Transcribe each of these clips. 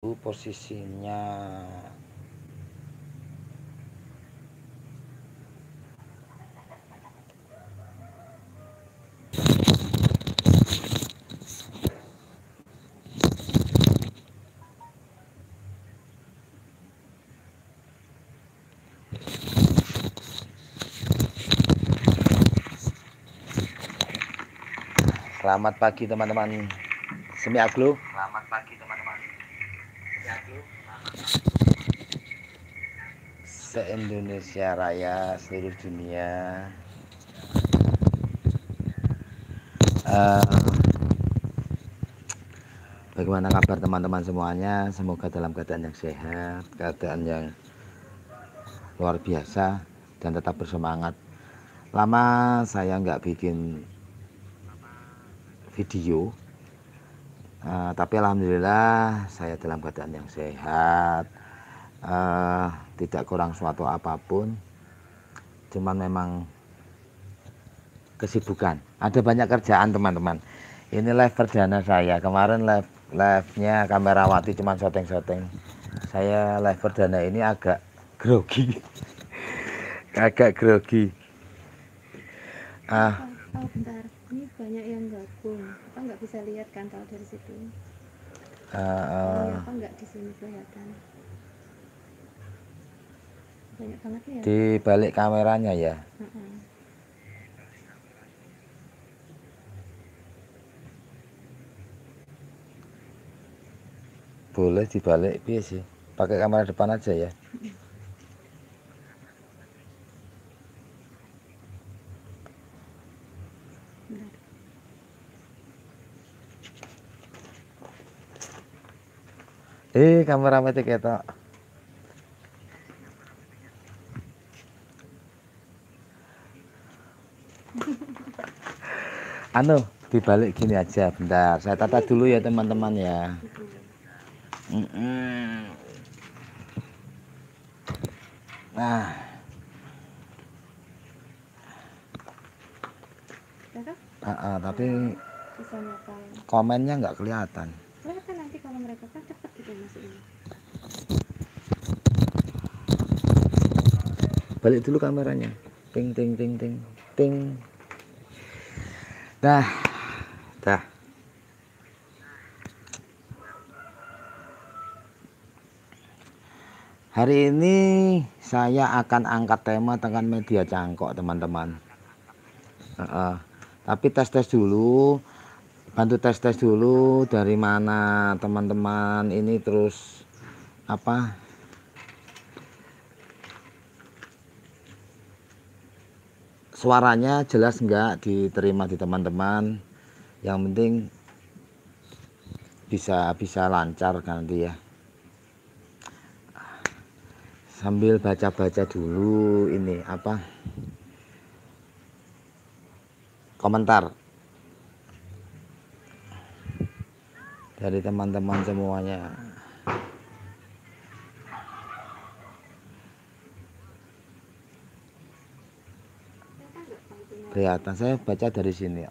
posisinya Selamat pagi teman-teman Semi Aglo se-Indonesia Raya seluruh dunia uh, bagaimana kabar teman-teman semuanya semoga dalam keadaan yang sehat keadaan yang luar biasa dan tetap bersemangat lama saya nggak bikin video uh, tapi alhamdulillah saya dalam keadaan yang sehat uh, tidak kurang suatu apapun cuman memang kesibukan ada banyak kerjaan teman-teman ini live perdana saya kemarin live live nya kamerawati cuman shooting-shooting saya live perdana ini agak grogi agak grogi ah banyak yang gabung apa nggak bisa lihat kan kalau dari situ uh, uh, apa nggak di sini kelihatan Ya. di balik kameranya ya boleh dibalik piye sih pakai kamera depan aja ya Eh, kamera mati ketok. Ya, anu dibalik gini aja bentar saya tata dulu ya teman-teman ya nah uh -uh, tapi komennya nggak kelihatan kelihatan nanti kalau mereka kan gitu balik dulu kameranya ting ting ting ting ting Dah. Dah. Hari ini saya akan angkat tema dengan media cangkok teman-teman. Uh -uh. Tapi tes-tes dulu, bantu tes-tes dulu dari mana teman-teman ini terus apa suaranya jelas enggak diterima di teman-teman yang penting bisa bisa lancar nanti ya sambil baca-baca dulu ini apa komentar dari teman-teman semuanya kelihatan saya baca dari sini ya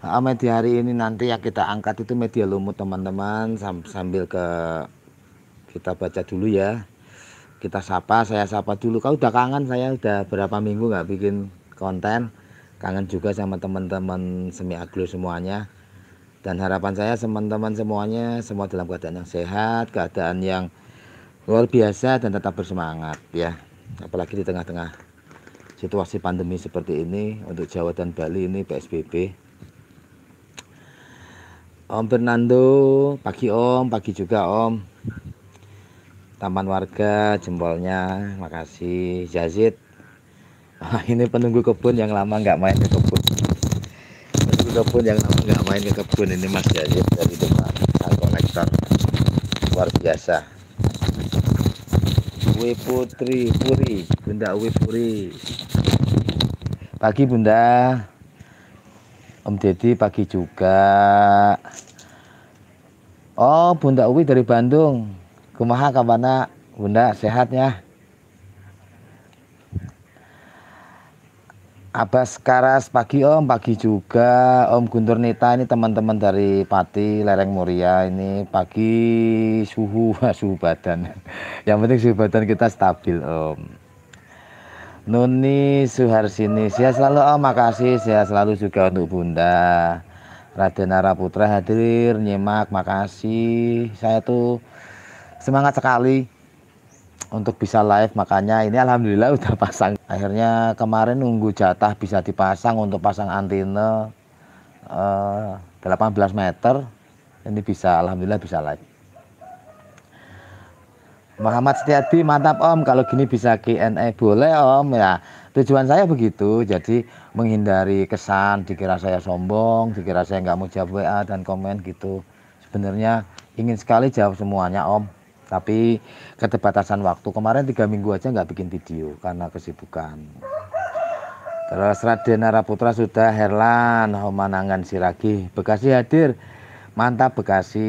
nah, media hari ini nanti yang kita angkat itu media lumut teman-teman sambil ke kita baca dulu ya kita sapa saya sapa dulu kau udah kangen saya udah berapa minggu nggak bikin konten kangen juga sama teman-teman semi aglo semuanya dan harapan saya teman-teman semuanya semua dalam keadaan yang sehat keadaan yang luar biasa dan tetap bersemangat ya apalagi di tengah-tengah situasi pandemi seperti ini untuk Jawa dan Bali ini PSBB. Om Fernando, pagi Om, pagi juga Om. Taman warga jempolnya, makasih Jazid. ini penunggu kebun yang lama nggak main ke kebun. Penunggu kebun yang lama nggak main ke kebun ini Mas Jazid dari depan. Nah, kolektor luar biasa. W Putri Puri Bunda W Puri pagi Bunda Om Deddy pagi juga Oh Bunda Uwi dari Bandung kumaha kabana Bunda Sehatnya? ya Abbas Karas pagi Om, pagi juga Om Guntur Nita ini teman-teman dari Pati Lereng Muria ini pagi suhu suhu badan. Yang penting suhu badan kita stabil Om. Nuni Suharsini sehat selalu Om, makasih sehat selalu juga untuk Bunda. Raden Putra hadir nyimak, makasih. Saya tuh semangat sekali untuk bisa live makanya ini alhamdulillah udah pasang akhirnya kemarin nunggu jatah bisa dipasang untuk pasang antena uh, eh, 18 meter ini bisa alhamdulillah bisa live Muhammad Setiadi mantap om kalau gini bisa Q&A boleh om ya tujuan saya begitu jadi menghindari kesan dikira saya sombong dikira saya nggak mau jawab WA dan komen gitu sebenarnya ingin sekali jawab semuanya om tapi keterbatasan waktu kemarin tiga minggu aja nggak bikin video karena kesibukan. Terus Raden Araputra sudah Herlan Homanangan Siragi Bekasi hadir mantap Bekasi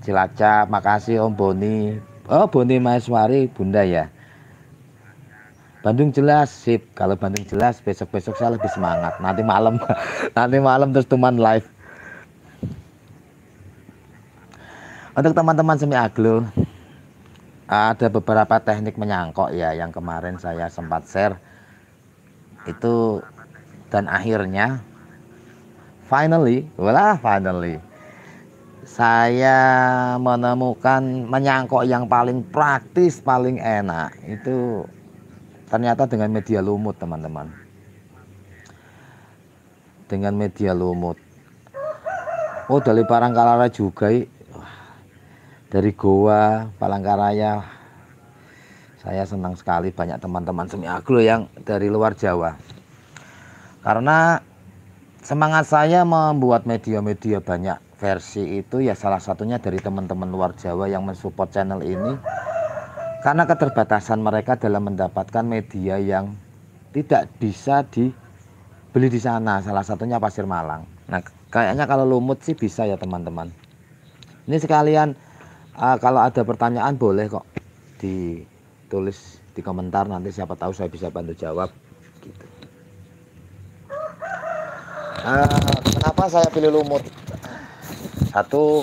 Cilacap makasih Om Boni Oh Boni Maeswari Bunda ya Bandung jelas sip kalau Bandung jelas besok besok saya lebih semangat nanti malam nanti malam terus teman live Untuk teman-teman semi aglo, ada beberapa teknik menyangkok ya yang kemarin saya sempat share. Itu dan akhirnya finally, wala finally saya menemukan menyangkok yang paling praktis, paling enak. Itu ternyata dengan media lumut, teman-teman. Dengan media lumut. Oh, dari barang kalara juga, dari Goa, Palangkaraya. Saya senang sekali banyak teman-teman aglo yang dari luar Jawa. Karena semangat saya membuat media-media banyak versi itu ya salah satunya dari teman-teman luar Jawa yang mensupport channel ini. Karena keterbatasan mereka dalam mendapatkan media yang tidak bisa dibeli di sana, salah satunya Pasir Malang. Nah, kayaknya kalau lumut sih bisa ya teman-teman. Ini sekalian uh, kalau ada pertanyaan boleh kok ditulis di komentar nanti siapa tahu saya bisa bantu jawab gitu uh, kenapa saya pilih lumut satu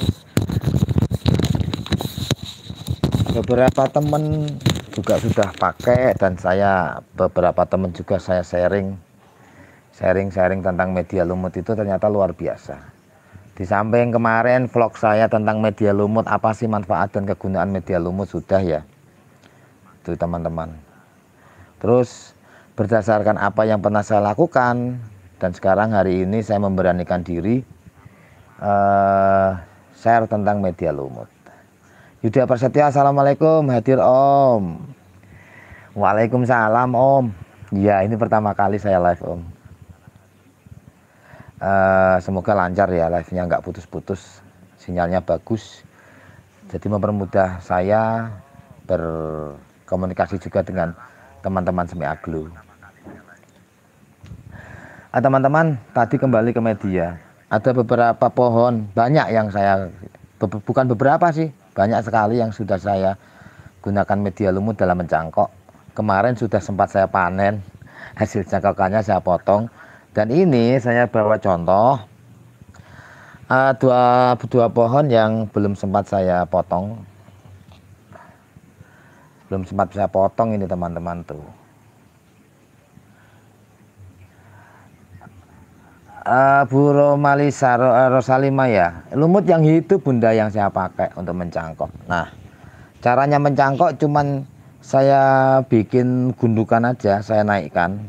beberapa temen juga sudah pakai dan saya beberapa temen juga saya sharing sharing sharing tentang media lumut itu ternyata luar biasa di samping kemarin vlog saya tentang media lumut, apa sih manfaat dan kegunaan media lumut sudah ya. Itu teman-teman. Terus berdasarkan apa yang pernah saya lakukan dan sekarang hari ini saya memberanikan diri uh, share tentang media lumut. Yudha Prasetya, Assalamualaikum, hadir Om. Waalaikumsalam Om. Ya, ini pertama kali saya live Om. Eh, semoga lancar ya live-nya nggak putus-putus, sinyalnya bagus. Jadi mempermudah saya berkomunikasi juga dengan teman-teman semi Aglo. Ah, teman-teman, tadi kembali ke media. Ada beberapa pohon, banyak yang saya be bukan beberapa sih, banyak sekali yang sudah saya gunakan media lumut dalam mencangkok. Kemarin sudah sempat saya panen, hasil cangkokannya saya potong dan ini saya bawa contoh uh, dua dua pohon yang belum sempat saya potong. Belum sempat saya potong ini teman-teman tuh. Uh, Bu Romalisa uh, Rosalima ya lumut yang itu bunda yang saya pakai untuk mencangkok nah caranya mencangkok cuman saya bikin gundukan aja saya naikkan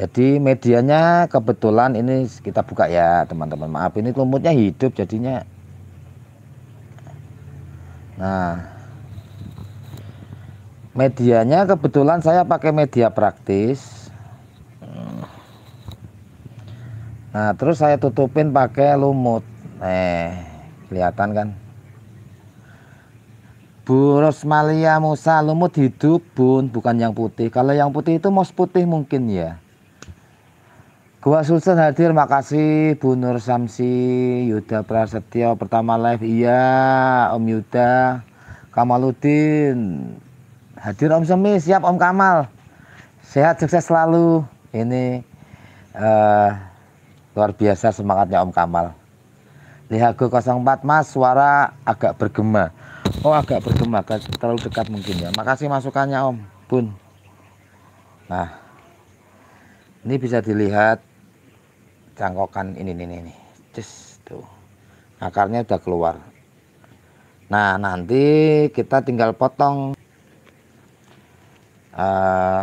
jadi medianya kebetulan ini kita buka ya teman-teman. Maaf ini lumutnya hidup jadinya. Nah, medianya kebetulan saya pakai media praktis. Nah, terus saya tutupin pakai lumut. Eh, kelihatan kan? Bu Rosmalia Musa lumut hidup bun bukan yang putih kalau yang putih itu mos putih mungkin ya Gua Sultan hadir, makasih Bu Nur Samsi, Yuda Prasetyo, pertama live, iya Om Yuda, Kamaludin, hadir Om Semi, siap Om Kamal, sehat sukses selalu, ini uh, luar biasa semangatnya Om Kamal. Lihago 04 Mas, suara agak bergema. Oh agak bergema, terlalu dekat mungkin ya. Makasih masukannya Om, Bun. Nah, ini bisa dilihat cangkokan ini ini ini Just, tuh akarnya udah keluar nah nanti kita tinggal potong uh,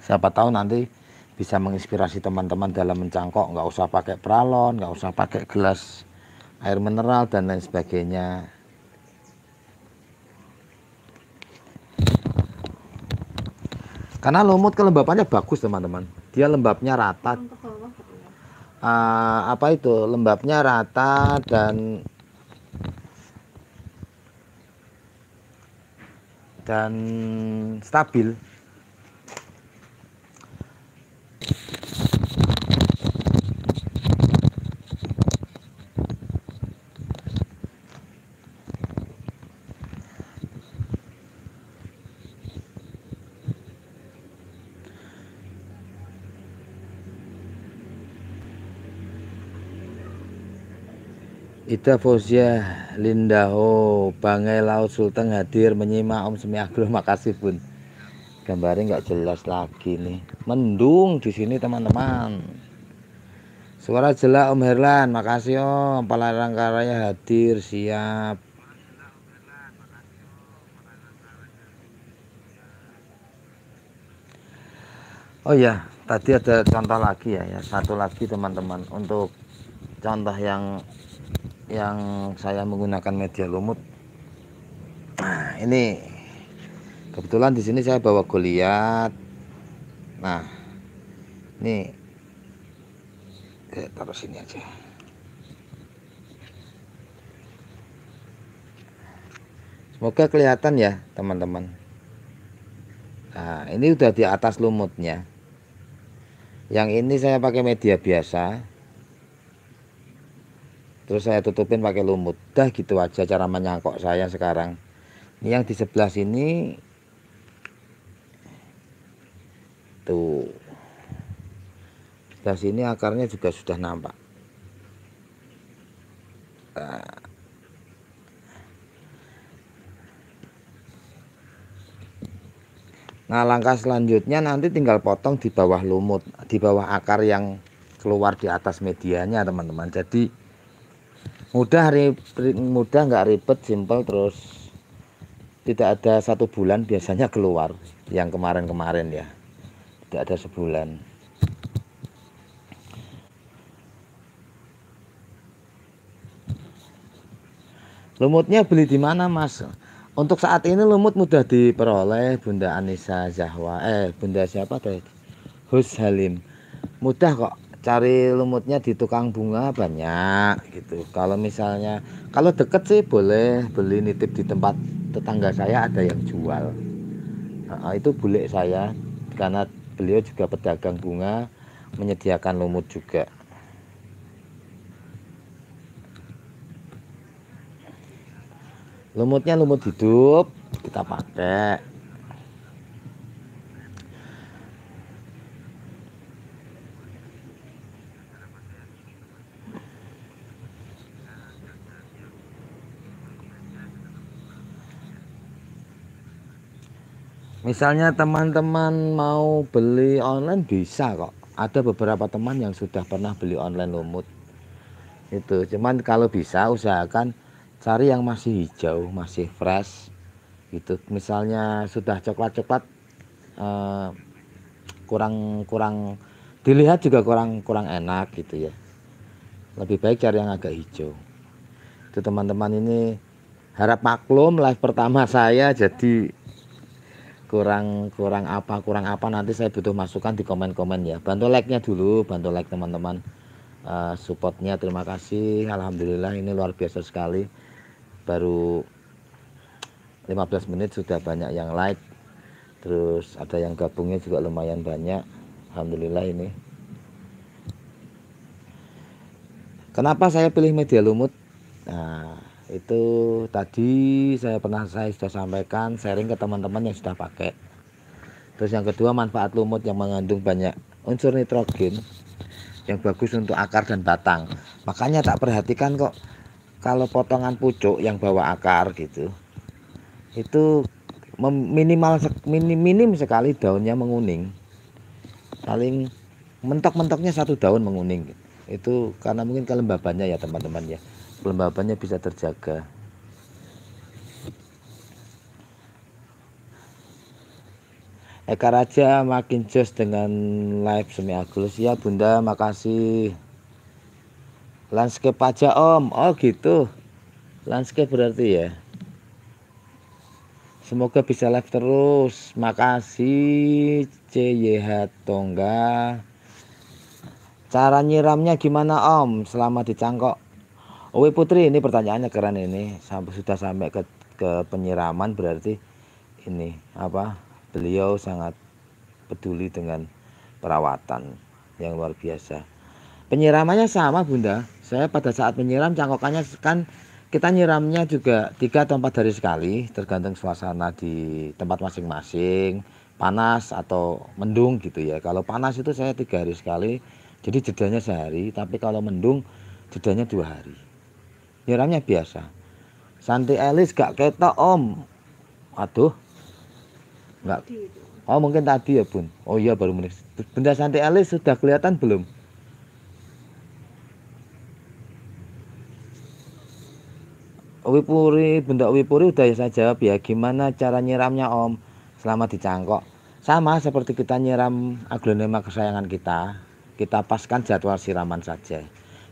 siapa tahu nanti bisa menginspirasi teman-teman dalam mencangkok nggak usah pakai pralon nggak usah pakai gelas air mineral dan lain sebagainya karena lumut kelembapannya bagus teman-teman dia lembabnya rata uh, apa itu lembabnya rata dan dan stabil Ida Fauzia Lindaho oh, Bangai Laut Sultan hadir menyimak Om Semi Agro makasih pun gambarnya nggak jelas lagi nih mendung di sini teman-teman suara jelas Om Herlan makasih Om Palarang Karaya hadir siap Oh ya tadi ada contoh lagi ya, ya. satu lagi teman-teman untuk contoh yang yang saya menggunakan media lumut nah ini kebetulan di sini saya bawa goliat nah ini terus taruh sini aja semoga kelihatan ya teman-teman nah ini udah di atas lumutnya yang ini saya pakai media biasa terus saya tutupin pakai lumut dah gitu aja cara menyangkok saya sekarang ini yang di sebelah sini tuh sebelah sini akarnya juga sudah nampak Nah, nah langkah selanjutnya nanti tinggal potong di bawah lumut, di bawah akar yang keluar di atas medianya teman-teman. Jadi mudah hari mudah nggak ribet simple terus tidak ada satu bulan biasanya keluar yang kemarin-kemarin ya tidak ada sebulan lumutnya beli di mana mas untuk saat ini lumut mudah diperoleh Bunda Anissa Zahwa eh Bunda siapa tadi Hus Halim mudah kok cari lumutnya di tukang bunga banyak gitu kalau misalnya kalau deket sih boleh beli nitip di tempat tetangga saya ada yang jual nah, itu bule saya karena beliau juga pedagang bunga menyediakan lumut juga lumutnya lumut hidup kita pakai Misalnya teman-teman mau beli online bisa kok. Ada beberapa teman yang sudah pernah beli online lumut. Itu cuman kalau bisa usahakan cari yang masih hijau, masih fresh. itu. Misalnya sudah coklat-coklat eh, kurang kurang dilihat juga kurang kurang enak gitu ya. Lebih baik cari yang agak hijau. Itu teman-teman ini harap maklum live pertama saya jadi kurang kurang apa kurang apa nanti saya butuh masukan di komen-komen ya bantu like-nya dulu bantu like teman-teman uh, supportnya terima kasih Alhamdulillah ini luar biasa sekali baru 15 menit sudah banyak yang like terus ada yang gabungnya juga lumayan banyak Alhamdulillah ini kenapa saya pilih media lumut nah itu tadi saya pernah saya sudah sampaikan sharing ke teman-teman yang sudah pakai terus yang kedua manfaat lumut yang mengandung banyak unsur nitrogen yang bagus untuk akar dan batang makanya tak perhatikan kok kalau potongan pucuk yang bawa akar gitu itu minimal minim, minim sekali daunnya menguning paling mentok-mentoknya satu daun menguning itu karena mungkin kelembabannya ya teman-teman ya kelembabannya bisa terjaga Eka Raja makin jos dengan live semi Agus ya Bunda makasih landscape aja Om oh gitu landscape berarti ya semoga bisa live terus makasih CYH Tongga cara nyiramnya gimana Om selama dicangkok. Owe oh, Putri ini pertanyaannya keren ini sampai sudah sampai ke, ke penyiraman berarti ini apa beliau sangat peduli dengan perawatan yang luar biasa. Penyiramannya sama Bunda. Saya pada saat menyiram cangkokannya kan kita nyiramnya juga tiga atau empat hari sekali tergantung suasana di tempat masing-masing panas atau mendung gitu ya. Kalau panas itu saya tiga hari sekali, jadi jedanya sehari. Tapi kalau mendung jedanya dua hari nyiramnya biasa Santi Elis gak ketok om aduh enggak oh mungkin tadi ya bun oh iya baru menit benda Santi Elis sudah kelihatan belum Wipuri, benda Wipuri udah ya saya jawab ya. Gimana cara nyiramnya Om selama dicangkok? Sama seperti kita nyiram aglonema kesayangan kita, kita paskan jadwal siraman saja.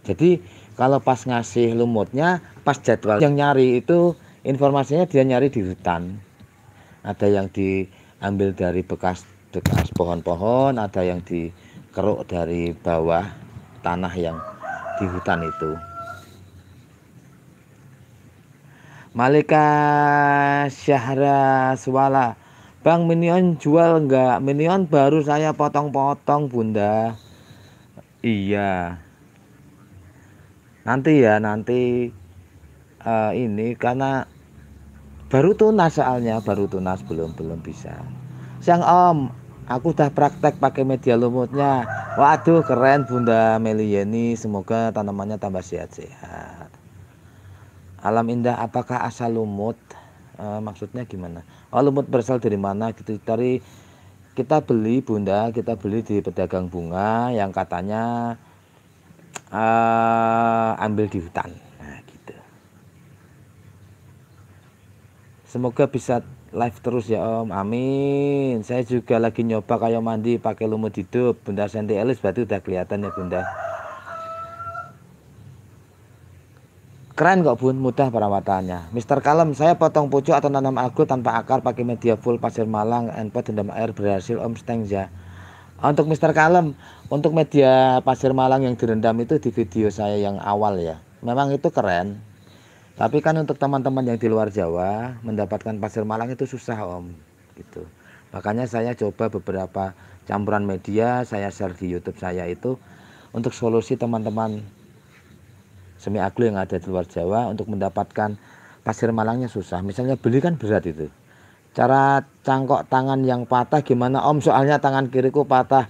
Jadi kalau pas ngasih lumutnya pas jadwal yang nyari itu informasinya dia nyari di hutan ada yang diambil dari bekas bekas pohon-pohon ada yang dikeruk dari bawah tanah yang di hutan itu Malika Syahra Suwala Bang Minion jual enggak? Minion baru saya potong-potong Bunda Iya nanti ya nanti uh, ini karena baru tunas soalnya baru tunas belum belum bisa siang om aku udah praktek pakai media lumutnya waduh keren bunda Melieni semoga tanamannya tambah sehat-sehat alam indah apakah asal lumut uh, maksudnya gimana oh lumut berasal dari mana gitu dari kita beli bunda kita beli di pedagang bunga yang katanya uh, ambil di hutan nah gitu semoga bisa live terus ya om amin saya juga lagi nyoba kayak mandi pakai lumut hidup bunda Senti Elis berarti udah kelihatan ya bunda keren kok bun mudah perawatannya Mister Kalem saya potong pucuk atau nanam agul tanpa akar pakai media full pasir malang and pot dendam air berhasil om Stengja ya. untuk Mister Kalem untuk media Pasir Malang yang direndam itu di video saya yang awal ya. Memang itu keren. Tapi kan untuk teman-teman yang di luar Jawa mendapatkan Pasir Malang itu susah om. Gitu. Makanya saya coba beberapa campuran media saya share di YouTube saya itu untuk solusi teman-teman semi aglo yang ada di luar Jawa untuk mendapatkan pasir malangnya susah. Misalnya beli kan berat itu. Cara cangkok tangan yang patah gimana Om? Soalnya tangan kiriku patah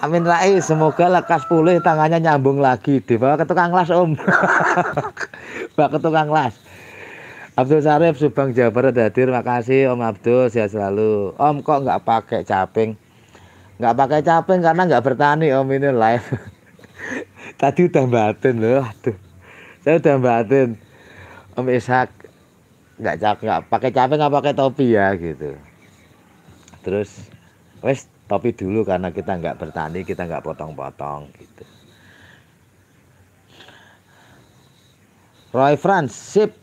Amin Rai, semoga lekas pulih tangannya nyambung lagi dibawa ke tukang las Om. Bawa ke tukang las. Abdul Sarif Subang Jawa Barat hadir, makasih Om Abdul sehat selalu. Om kok nggak pakai caping? Nggak pakai caping karena nggak bertani Om ini live. Tadi udah batin loh, aduh. Saya udah batin. Om Ishak nggak cap nggak pakai caping nggak pakai topi ya gitu. Terus wes tapi dulu karena kita nggak bertani, kita nggak potong-potong gitu. Roy Franz, sip,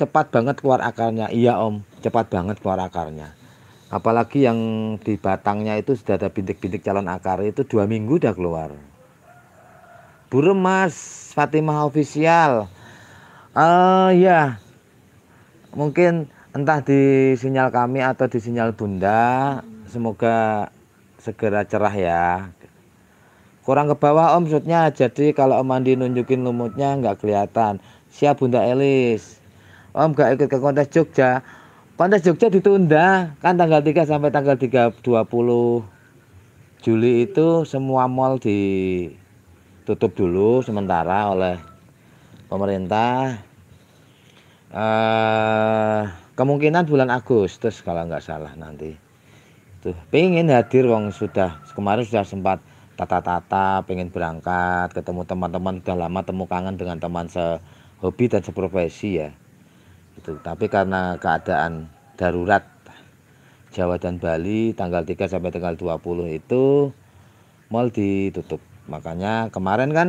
cepat banget keluar akarnya. Iya om, cepat banget keluar akarnya. Apalagi yang di batangnya itu sudah ada bintik-bintik calon akar itu dua minggu udah keluar. Burem mas, Fatimah official. Uh, ya, mungkin entah di sinyal kami atau di sinyal bunda. Semoga segera cerah ya kurang ke bawah om shootnya jadi kalau om mandi nunjukin lumutnya nggak kelihatan siap bunda Elis om gak ikut ke kontes Jogja kontes Jogja ditunda kan tanggal 3 sampai tanggal 3 20 Juli itu semua mall ditutup dulu sementara oleh pemerintah eh kemungkinan bulan Agustus kalau nggak salah nanti tuh gitu. pengen hadir wong sudah kemarin sudah sempat tata-tata pengen berangkat ketemu teman-teman sudah lama temu kangen dengan teman sehobi dan seprofesi ya itu tapi karena keadaan darurat Jawa dan Bali tanggal 3 sampai tanggal 20 itu mal ditutup makanya kemarin kan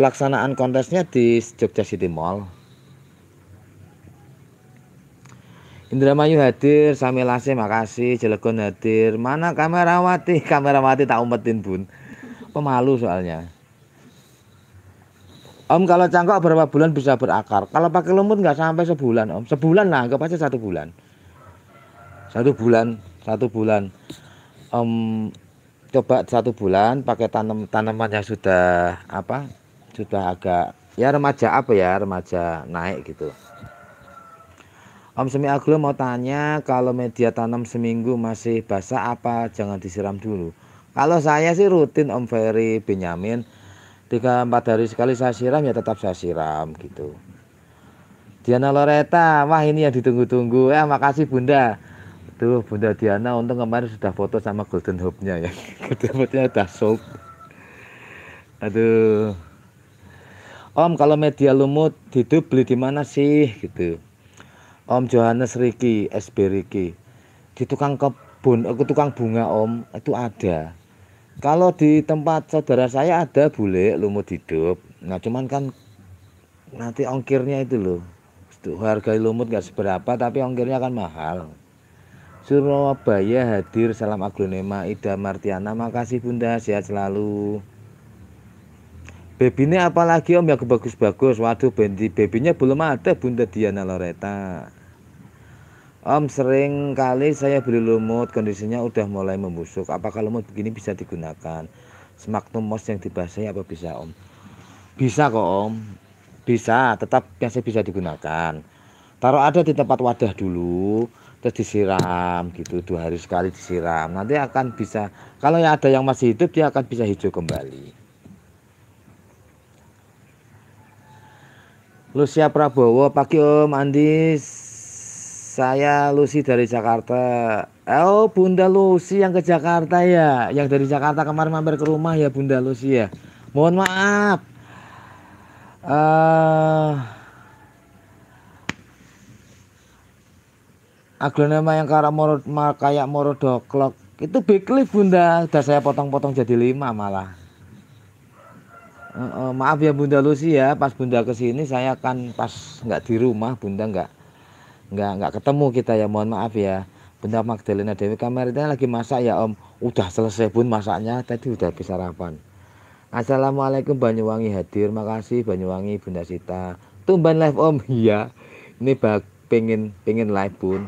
pelaksanaan kontesnya di Jogja City Mall Indramayu hadir, Samilase makasih, Cilegon hadir. Mana kamerawati? Kamerawati tak umpetin, Bun. Pemalu soalnya. Om kalau cangkok berapa bulan bisa berakar? Kalau pakai lumut nggak sampai sebulan, Om. Sebulan lah, anggap aja satu bulan. Satu bulan, satu bulan. Om coba satu bulan pakai tanam tanaman yang sudah apa? Sudah agak ya remaja apa ya remaja naik gitu Om Semi Aglo mau tanya kalau media tanam seminggu masih basah apa jangan disiram dulu? Kalau saya sih rutin Om Ferry Benyamin tiga empat hari sekali saya siram ya tetap saya siram gitu. Diana Loreta, wah ini yang ditunggu-tunggu. Ya makasih Bunda. Tuh Bunda Diana untuk kemarin sudah foto sama Golden Hope-nya ya. Golden Hope-nya udah sold. Aduh. Om kalau media lumut hidup beli di mana sih gitu. Om Johannes Riki, SB Riki. Di tukang kebun, eh, tukang bunga Om itu ada. Kalau di tempat saudara saya ada bule lumut hidup. Nah cuman kan nanti ongkirnya itu loh. Harga lumut gak seberapa tapi ongkirnya akan mahal. Surabaya hadir salam aglonema Ida Martiana makasih Bunda sehat selalu ini apalagi om yang bagus-bagus Waduh baby nya belum ada Bunda Diana Loreta Om sering kali saya beli lumut, kondisinya udah mulai membusuk. Apakah lumut begini bisa digunakan? Semak moss yang dibasahi apa bisa, Om? Bisa kok, Om. Bisa, tetap yang saya bisa digunakan. Taruh ada di tempat wadah dulu, terus disiram gitu dua hari sekali disiram. Nanti akan bisa kalau yang ada yang masih hidup dia akan bisa hijau kembali. Lucia Prabowo, pagi Om Andis. Saya Lucy dari Jakarta. Oh, Bunda Lucy yang ke Jakarta ya, yang dari Jakarta kemarin mampir ke rumah ya Bunda Lucy ya. Mohon maaf. Uh, eh, aglonema yang kayak morod kayak morodoklok itu big leaf bunda udah saya potong-potong jadi lima malah uh, uh, maaf ya bunda Lucy ya pas bunda kesini saya akan pas nggak di rumah bunda nggak nggak nggak ketemu kita ya mohon maaf ya Bunda Magdalena Dewi Kamarita lagi masak ya Om udah selesai pun masaknya tadi udah habis sarapan Assalamualaikum Banyuwangi hadir makasih Banyuwangi Bunda Sita tumban live Om iya ini bag pengen pengen live pun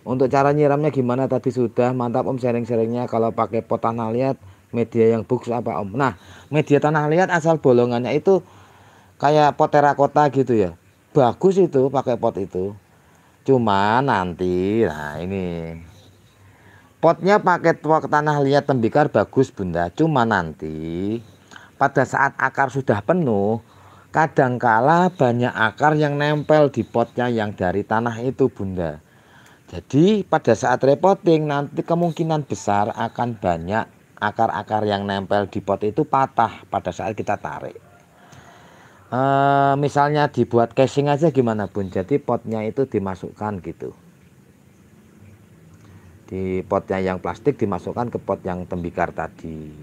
untuk cara nyiramnya gimana tadi sudah mantap Om sharing-sharingnya kalau pakai pot tanah liat media yang buks apa Om nah media tanah liat asal bolongannya itu kayak pot terakota gitu ya bagus itu pakai pot itu cuma nanti nah ini potnya pakai tua tanah liat tembikar bagus bunda cuma nanti pada saat akar sudah penuh kadangkala banyak akar yang nempel di potnya yang dari tanah itu bunda jadi pada saat repotting nanti kemungkinan besar akan banyak akar-akar yang nempel di pot itu patah pada saat kita tarik uh, misalnya dibuat casing aja gimana bun jadi potnya itu dimasukkan gitu di potnya yang plastik dimasukkan ke pot yang tembikar tadi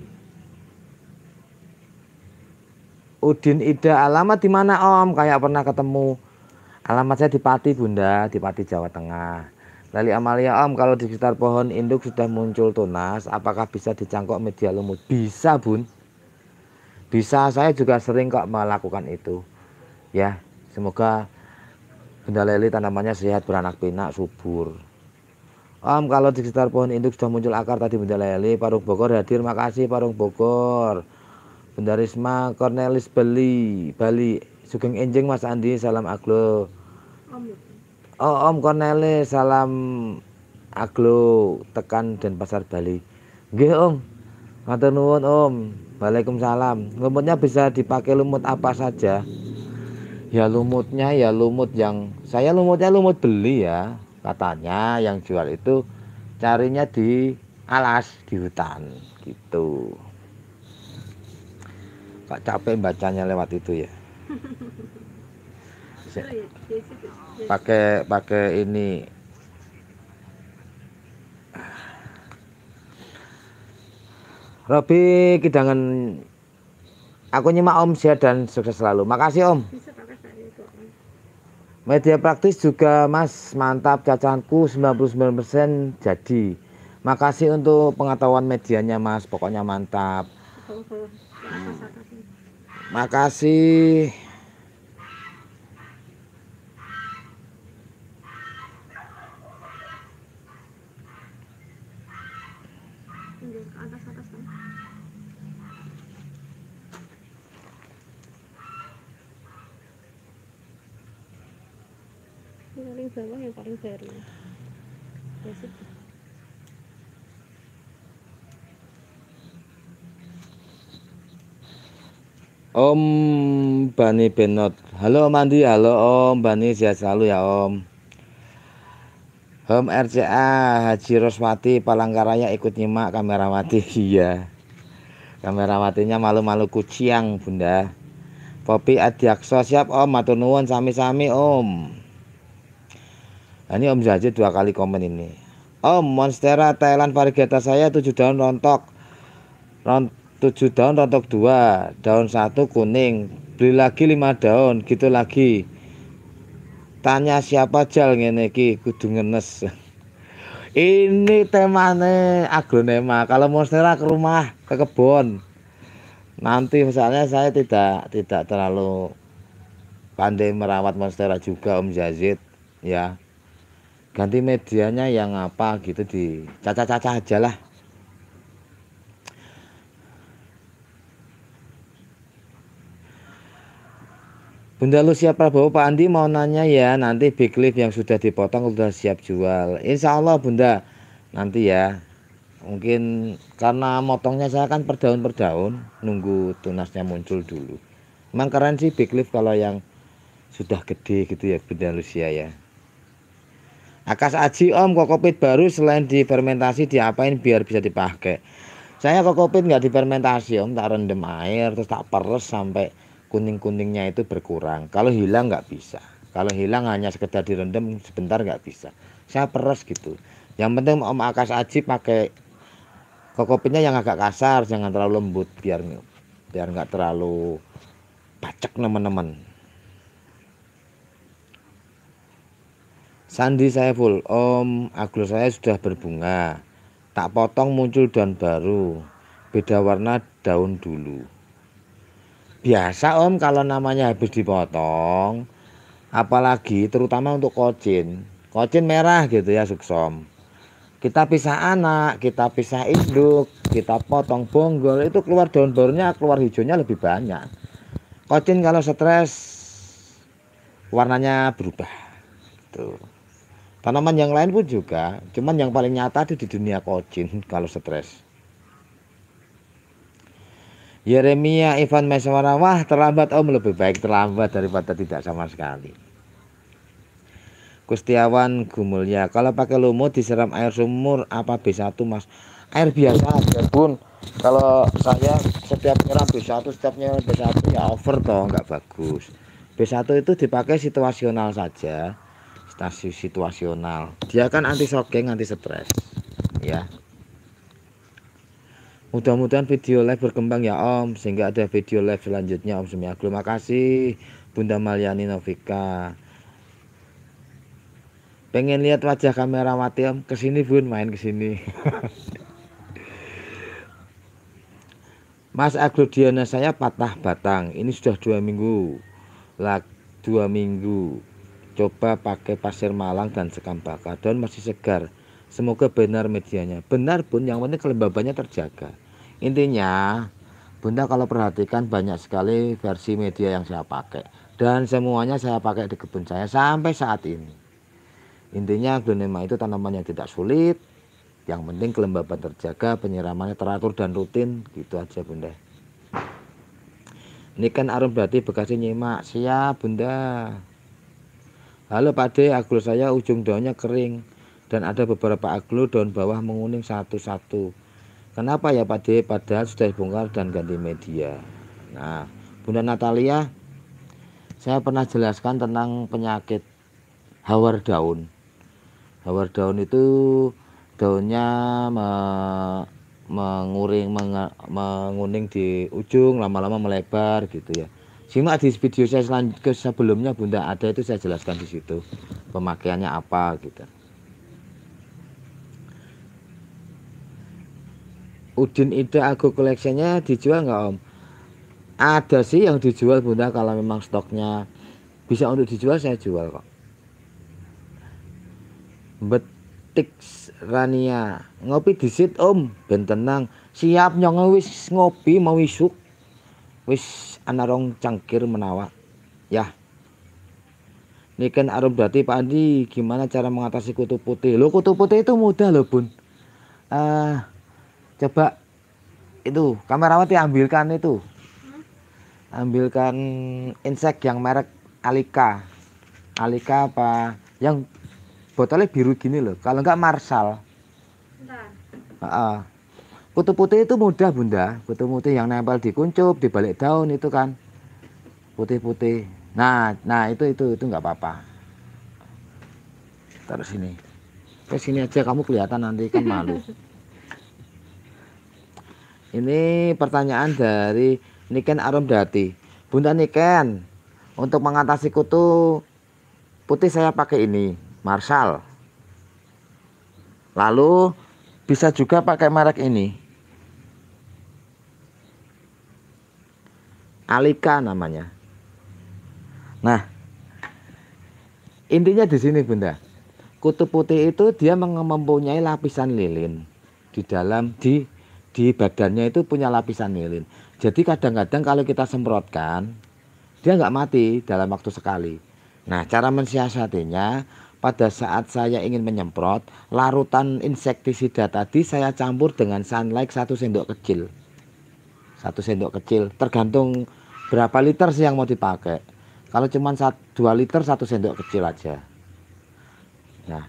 Udin Ida alamat di mana om kayak pernah ketemu alamat saya di Pati bunda di Pati Jawa Tengah Lali Amalia om kalau di sekitar pohon induk sudah muncul tunas apakah bisa dicangkok media lumut bisa bun bisa saya juga sering kok melakukan itu ya semoga benda lele tanamannya sehat beranak pinak subur Om kalau di sekitar pohon induk sudah muncul akar tadi benda lele Parung Bogor hadir makasih Parung Bogor Benda Risma Cornelis Bali Bali Sugeng Enjing Mas Andi salam aglo ya. Oh Om Cornelis salam aglo tekan dan pasar Bali Gih Om Matur nuwun Om. Waalaikumsalam. Lumutnya bisa dipakai lumut apa saja? Ya lumutnya ya lumut yang saya lumutnya lumut beli ya. Katanya yang jual itu carinya di alas di hutan gitu. Kak capek bacanya lewat itu ya. Iya, iya, iya, pakai pakai ini Robi kidangan aku nyimak Om sehat dan sukses selalu. Makasih Om. Media praktis juga Mas, mantap cacahanku 99% jadi. Makasih untuk pengetahuan medianya Mas, pokoknya mantap. Oh, oh. Makasih. Ferry ya Om Bani Benot. Halo Mandi, halo Om Bani, sehat selalu ya Om. Om RCA Haji Roswati Palangkaraya ikut nyimak kamerawati. Iya. Kamerawatinya malu-malu kuciang, Bunda. Popi Adiakso siap Om, Matunuan sami-sami Om. Nah, ini Om Zahid dua kali komen ini. Om Monstera Thailand varietas saya tujuh daun rontok. Ron 7 daun rontok dua, daun satu kuning. Beli lagi lima daun, gitu lagi. Tanya siapa jal ngene iki kudu ngenes. ini temane agronema. Kalau Monstera ke rumah, ke kebun. Nanti misalnya saya tidak tidak terlalu pandai merawat Monstera juga Om Zazid ya ganti medianya yang apa gitu di caca-caca aja lah Bunda Lucia Prabowo Pak Andi mau nanya ya nanti big leaf yang sudah dipotong sudah siap jual Insya Allah Bunda nanti ya mungkin karena motongnya saya kan per daun per daun nunggu tunasnya muncul dulu memang keren sih big leaf kalau yang sudah gede gitu ya Bunda Lucia ya Akas aji om kokopit baru selain difermentasi diapain biar bisa dipakai. Saya kokopit nggak difermentasi om, tak rendem air terus tak peres sampai kuning-kuningnya itu berkurang. Kalau hilang nggak bisa. Kalau hilang hanya sekedar direndam sebentar nggak bisa. Saya peres gitu. Yang penting om akas aji pakai kokopitnya yang agak kasar, jangan terlalu lembut biar biar nggak terlalu pacek teman-teman. Sandi saya full, Om, aglo saya sudah berbunga. Tak potong muncul daun baru, beda warna daun dulu. Biasa Om kalau namanya habis dipotong, apalagi terutama untuk kocin. Kocin merah gitu ya, suksom. Kita pisah anak, kita pisah induk, kita potong bonggol, itu keluar daun barunya, keluar hijaunya lebih banyak. Kocin kalau stres warnanya berubah. Tuh. Tanaman yang lain pun juga, cuman yang paling nyata itu di dunia kocin kalau stres. Yeremia Ivan Meswara wah terlambat om lebih baik terlambat daripada tidak sama sekali Kustiawan Gumulya kalau pakai lumut disiram air sumur apa B1 mas air biasa aja pun kalau saya setiap nyiram B1 setiap nyiram B1 ya over toh nggak bagus B1 itu dipakai situasional saja prestasi situasional dia kan anti shocking anti stres ya mudah-mudahan video live berkembang ya om sehingga ada video live selanjutnya om Terima kasih Bunda Maliani Novika pengen lihat wajah kamera mati om kesini bun main kesini Mas Agrodiana saya patah batang ini sudah dua minggu lah dua minggu Coba pakai pasir malang dan sekam bakar. Daun masih segar. Semoga benar medianya. Benar bun, yang penting kelembabannya terjaga. Intinya, bunda kalau perhatikan banyak sekali versi media yang saya pakai. Dan semuanya saya pakai di kebun saya sampai saat ini. Intinya glonema itu tanaman yang tidak sulit. Yang penting kelembaban terjaga, penyiramannya teratur dan rutin. Gitu aja bunda. Ini kan Arum berarti Bekasi nyimak. Siap bunda. Halo Pak D, aglo saya ujung daunnya kering dan ada beberapa aglo daun bawah menguning satu-satu. Kenapa ya Pak D? Padahal sudah dibongkar dan ganti media. Nah, Bunda Natalia, saya pernah jelaskan tentang penyakit hawar daun. Hawar daun itu daunnya me, menguring menguning di ujung lama-lama melebar gitu ya Simak di video saya selanjutnya sebelumnya Bunda ada itu saya jelaskan di situ pemakaiannya apa gitu. Udin itu aku koleksinya dijual nggak Om? Ada sih yang dijual Bunda kalau memang stoknya bisa untuk dijual saya jual kok. Betik Rania ngopi di situ Om ben tenang siap nyong wis ngopi mau isuk wis anarong cangkir menawa ya niken Arab berarti Pak Andi gimana cara mengatasi kutu putih lo kutu putih itu mudah loh bun uh, coba itu kamerawati ambilkan itu ambilkan insek yang merek Alika Alika apa yang botolnya biru gini loh kalau enggak Marsal uh -uh. Kutu putih itu mudah bunda, kutu putih yang nempel di kuncup, di balik daun itu kan putih-putih. Nah, nah itu itu itu nggak apa-apa. Terus ini, Ke sini aja kamu kelihatan nanti kan malu. Ini pertanyaan dari Niken Arum Dati. Bunda Niken, untuk mengatasi kutu putih saya pakai ini, Marshall. Lalu bisa juga pakai merek ini, Alika namanya. Nah, intinya di sini Bunda. kutu putih itu dia mempunyai lapisan lilin di dalam di di badannya itu punya lapisan lilin. Jadi kadang-kadang kalau kita semprotkan dia nggak mati dalam waktu sekali. Nah, cara mensiasatinya pada saat saya ingin menyemprot larutan insektisida tadi saya campur dengan sunlight satu sendok kecil satu sendok kecil tergantung berapa liter sih yang mau dipakai kalau cuma 2 liter satu sendok kecil aja nah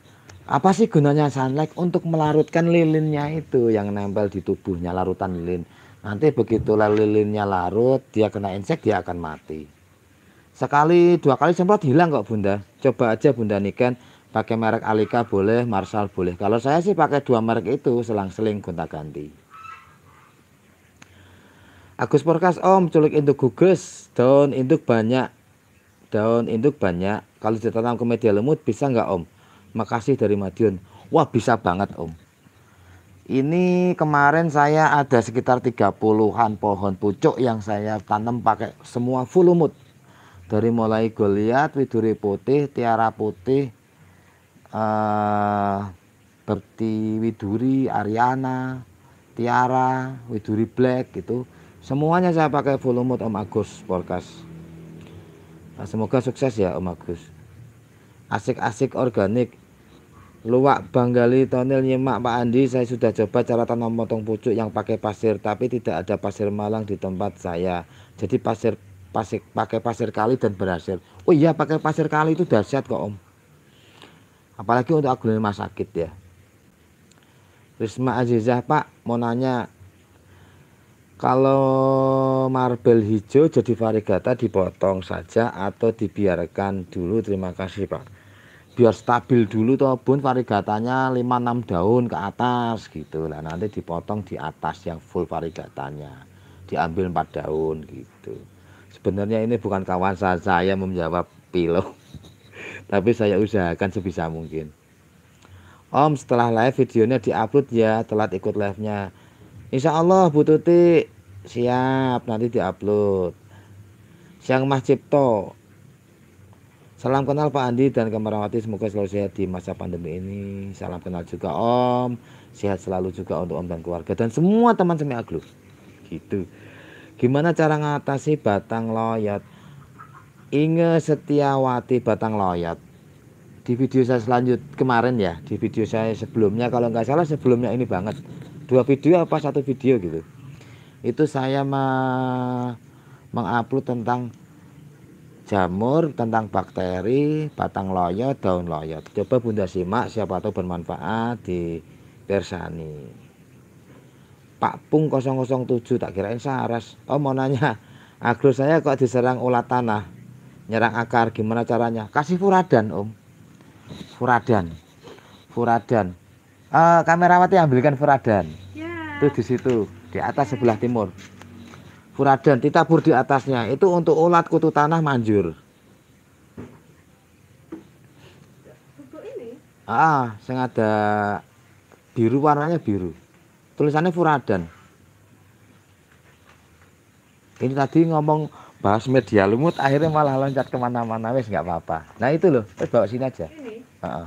apa sih gunanya sunlight untuk melarutkan lilinnya itu yang nempel di tubuhnya larutan lilin nanti begitu lilinnya larut dia kena insek dia akan mati sekali dua kali semprot hilang kok bunda coba aja bunda niken pakai merek Alika boleh Marshall boleh kalau saya sih pakai dua merek itu selang-seling gonta ganti Agus Porkas Om culik induk gugus daun induk banyak daun induk banyak kalau ditanam ke media lemut bisa nggak Om Makasih dari Madiun wah bisa banget Om ini kemarin saya ada sekitar 30-an pohon pucuk yang saya tanam pakai semua full lumut. Dari mulai goliat, widuri putih, tiara putih, uh, berti widuri, ariana, tiara, widuri black gitu. Semuanya saya pakai volumut Om Agus Polkas. Nah, semoga sukses ya Om Agus. Asik-asik organik. Luwak Banggali Tonil Nyemak Pak Andi saya sudah coba cara tanam potong pucuk yang pakai pasir tapi tidak ada pasir malang di tempat saya. Jadi pasir pasir pakai pasir kali dan berhasil. Oh iya pakai pasir kali itu dahsyat kok Om. Apalagi untuk agunan rumah sakit ya. Risma Azizah Pak mau nanya kalau marbel hijau jadi varigata dipotong saja atau dibiarkan dulu. Terima kasih Pak. Biar stabil dulu toh bun varigatanya 5-6 daun ke atas gitu lah. Nanti dipotong di atas yang full varigatanya. Diambil 4 daun gitu. Sebenarnya ini bukan kawan saya, saya menjawab pilo. Tapi saya usahakan sebisa mungkin. Om setelah live videonya diupload ya, telat ikut live-nya Insya Allah Bu Tuti siap nanti diupload. Siang Mas Cipto. Salam kenal Pak Andi dan Kamarawati semoga selalu sehat di masa pandemi ini. Salam kenal juga Om. Sehat selalu juga untuk Om dan keluarga dan semua teman semi Aglu. Gitu. Gimana cara ngatasi batang loyot? Inge Setiawati batang loyot. Di video saya selanjut kemarin ya, di video saya sebelumnya kalau nggak salah sebelumnya ini banget dua video apa satu video gitu itu saya me mengupload tentang jamur tentang bakteri batang loyo daun loyo coba bunda simak siapa tahu bermanfaat di Persani Pak Pung 007 tak kirain Saras oh mau nanya agro saya kok diserang ulat tanah nyerang akar gimana caranya kasih furadan om furadan furadan uh, eh, kamerawati ambilkan furadan ya. itu di situ di atas sebelah timur furadan ditabur di atasnya itu untuk ulat kutu tanah manjur ini ah yang ada biru warnanya biru tulisannya furadan ini tadi ngomong bahas media lumut akhirnya malah loncat kemana-mana wes nggak apa-apa nah itu loh wes bawa sini aja ini? Uh -uh.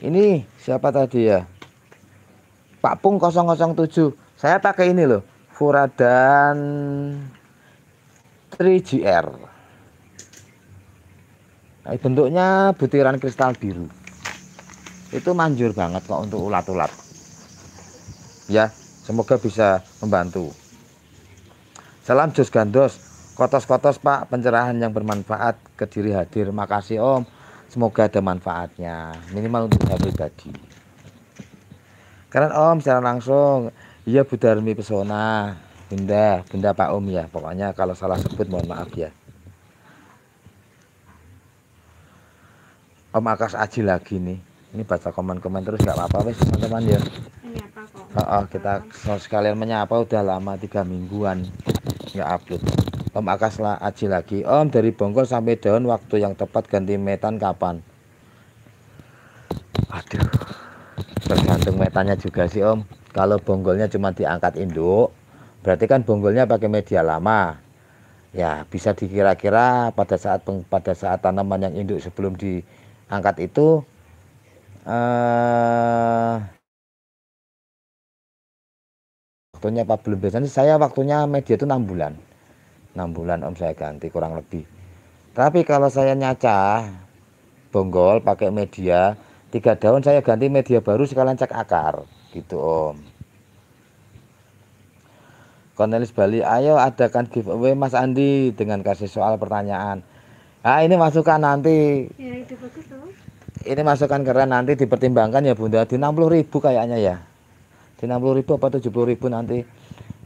ini siapa tadi ya Pak Pung 007 saya pakai ini loh Furadan 3GR nah, bentuknya butiran kristal biru itu manjur banget kok untuk ulat-ulat ya semoga bisa membantu salam Jus gandos kotos-kotos pak pencerahan yang bermanfaat kediri hadir makasih om Semoga ada manfaatnya, minimal untuk saya pribadi. Karena Om secara langsung, iya Bu Darmi Pesona, Bunda, Bunda Pak Om ya, pokoknya kalau salah sebut mohon maaf ya. Om Akas Aji lagi nih, ini baca komen-komen terus gak apa-apa wes teman-teman ya. Oh, oh, kita sekalian menyapa udah lama tiga mingguan nggak upload. Om Akas Aji lagi. Om dari bongkol sampai daun waktu yang tepat ganti metan kapan? Aduh. Tergantung metannya juga sih Om. Kalau bonggolnya cuma diangkat induk, berarti kan bonggolnya pakai media lama. Ya, bisa dikira-kira pada saat pada saat tanaman yang induk sebelum diangkat itu eh uh, waktunya apa belum biasanya saya waktunya media itu enam bulan enam bulan om saya ganti kurang lebih tapi kalau saya nyaca bonggol pakai media tiga daun saya ganti media baru sekalian cek akar gitu om Cornelis Bali ayo adakan giveaway Mas Andi dengan kasih soal pertanyaan nah ini masukan nanti ya, itu bagus ini masukan keren nanti dipertimbangkan ya Bunda di 60 ribu kayaknya ya di 60 ribu apa 70 ribu nanti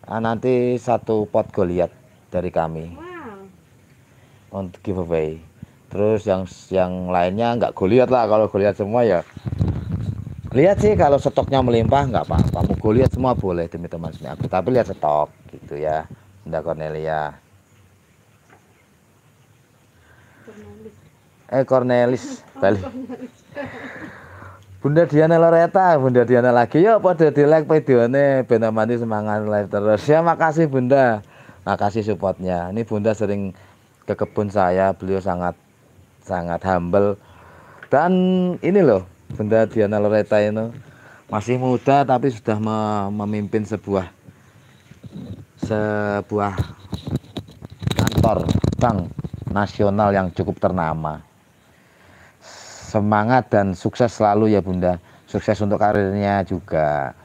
ah, nanti satu pot goliat dari kami wow. untuk giveaway terus yang yang lainnya nggak lihat lah kalau lihat semua ya lihat sih kalau stoknya melimpah nggak apa-apa mau lihat semua boleh demi teman sini aku tapi lihat stok gitu ya Bunda Cornelia Cornelis. eh Cornelis oh, balik Bunda Diana Loreta, Bunda Diana lagi. Yuk pada di like ini benar semangat live terus. Ya makasih Bunda makasih kasih supportnya ini bunda sering ke kebun saya beliau sangat sangat humble dan ini loh bunda Diana Loreta ini masih muda tapi sudah memimpin sebuah sebuah kantor bank nasional yang cukup ternama semangat dan sukses selalu ya bunda sukses untuk karirnya juga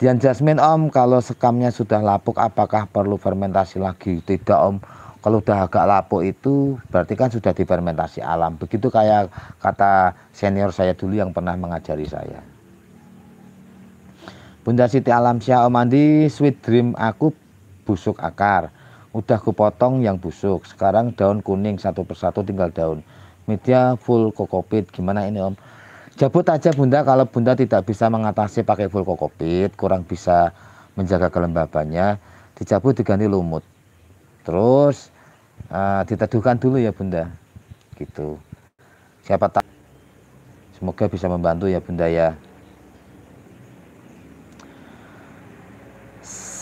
Dian Jasmine Om, kalau sekamnya sudah lapuk apakah perlu fermentasi lagi? Tidak Om, kalau udah agak lapuk itu berarti kan sudah difermentasi alam. Begitu kayak kata senior saya dulu yang pernah mengajari saya. Bunda Siti Alamsyah Om Andi, sweet dream aku busuk akar. Udah kupotong yang busuk. Sekarang daun kuning satu persatu tinggal daun. Media full kokopit. Gimana ini Om? Cabut aja Bunda kalau Bunda tidak bisa mengatasi pakai vulkokopit, kurang bisa menjaga kelembabannya, dicabut diganti lumut. Terus uh, diteduhkan dulu ya Bunda. Gitu. Siapa tahu semoga bisa membantu ya Bunda ya.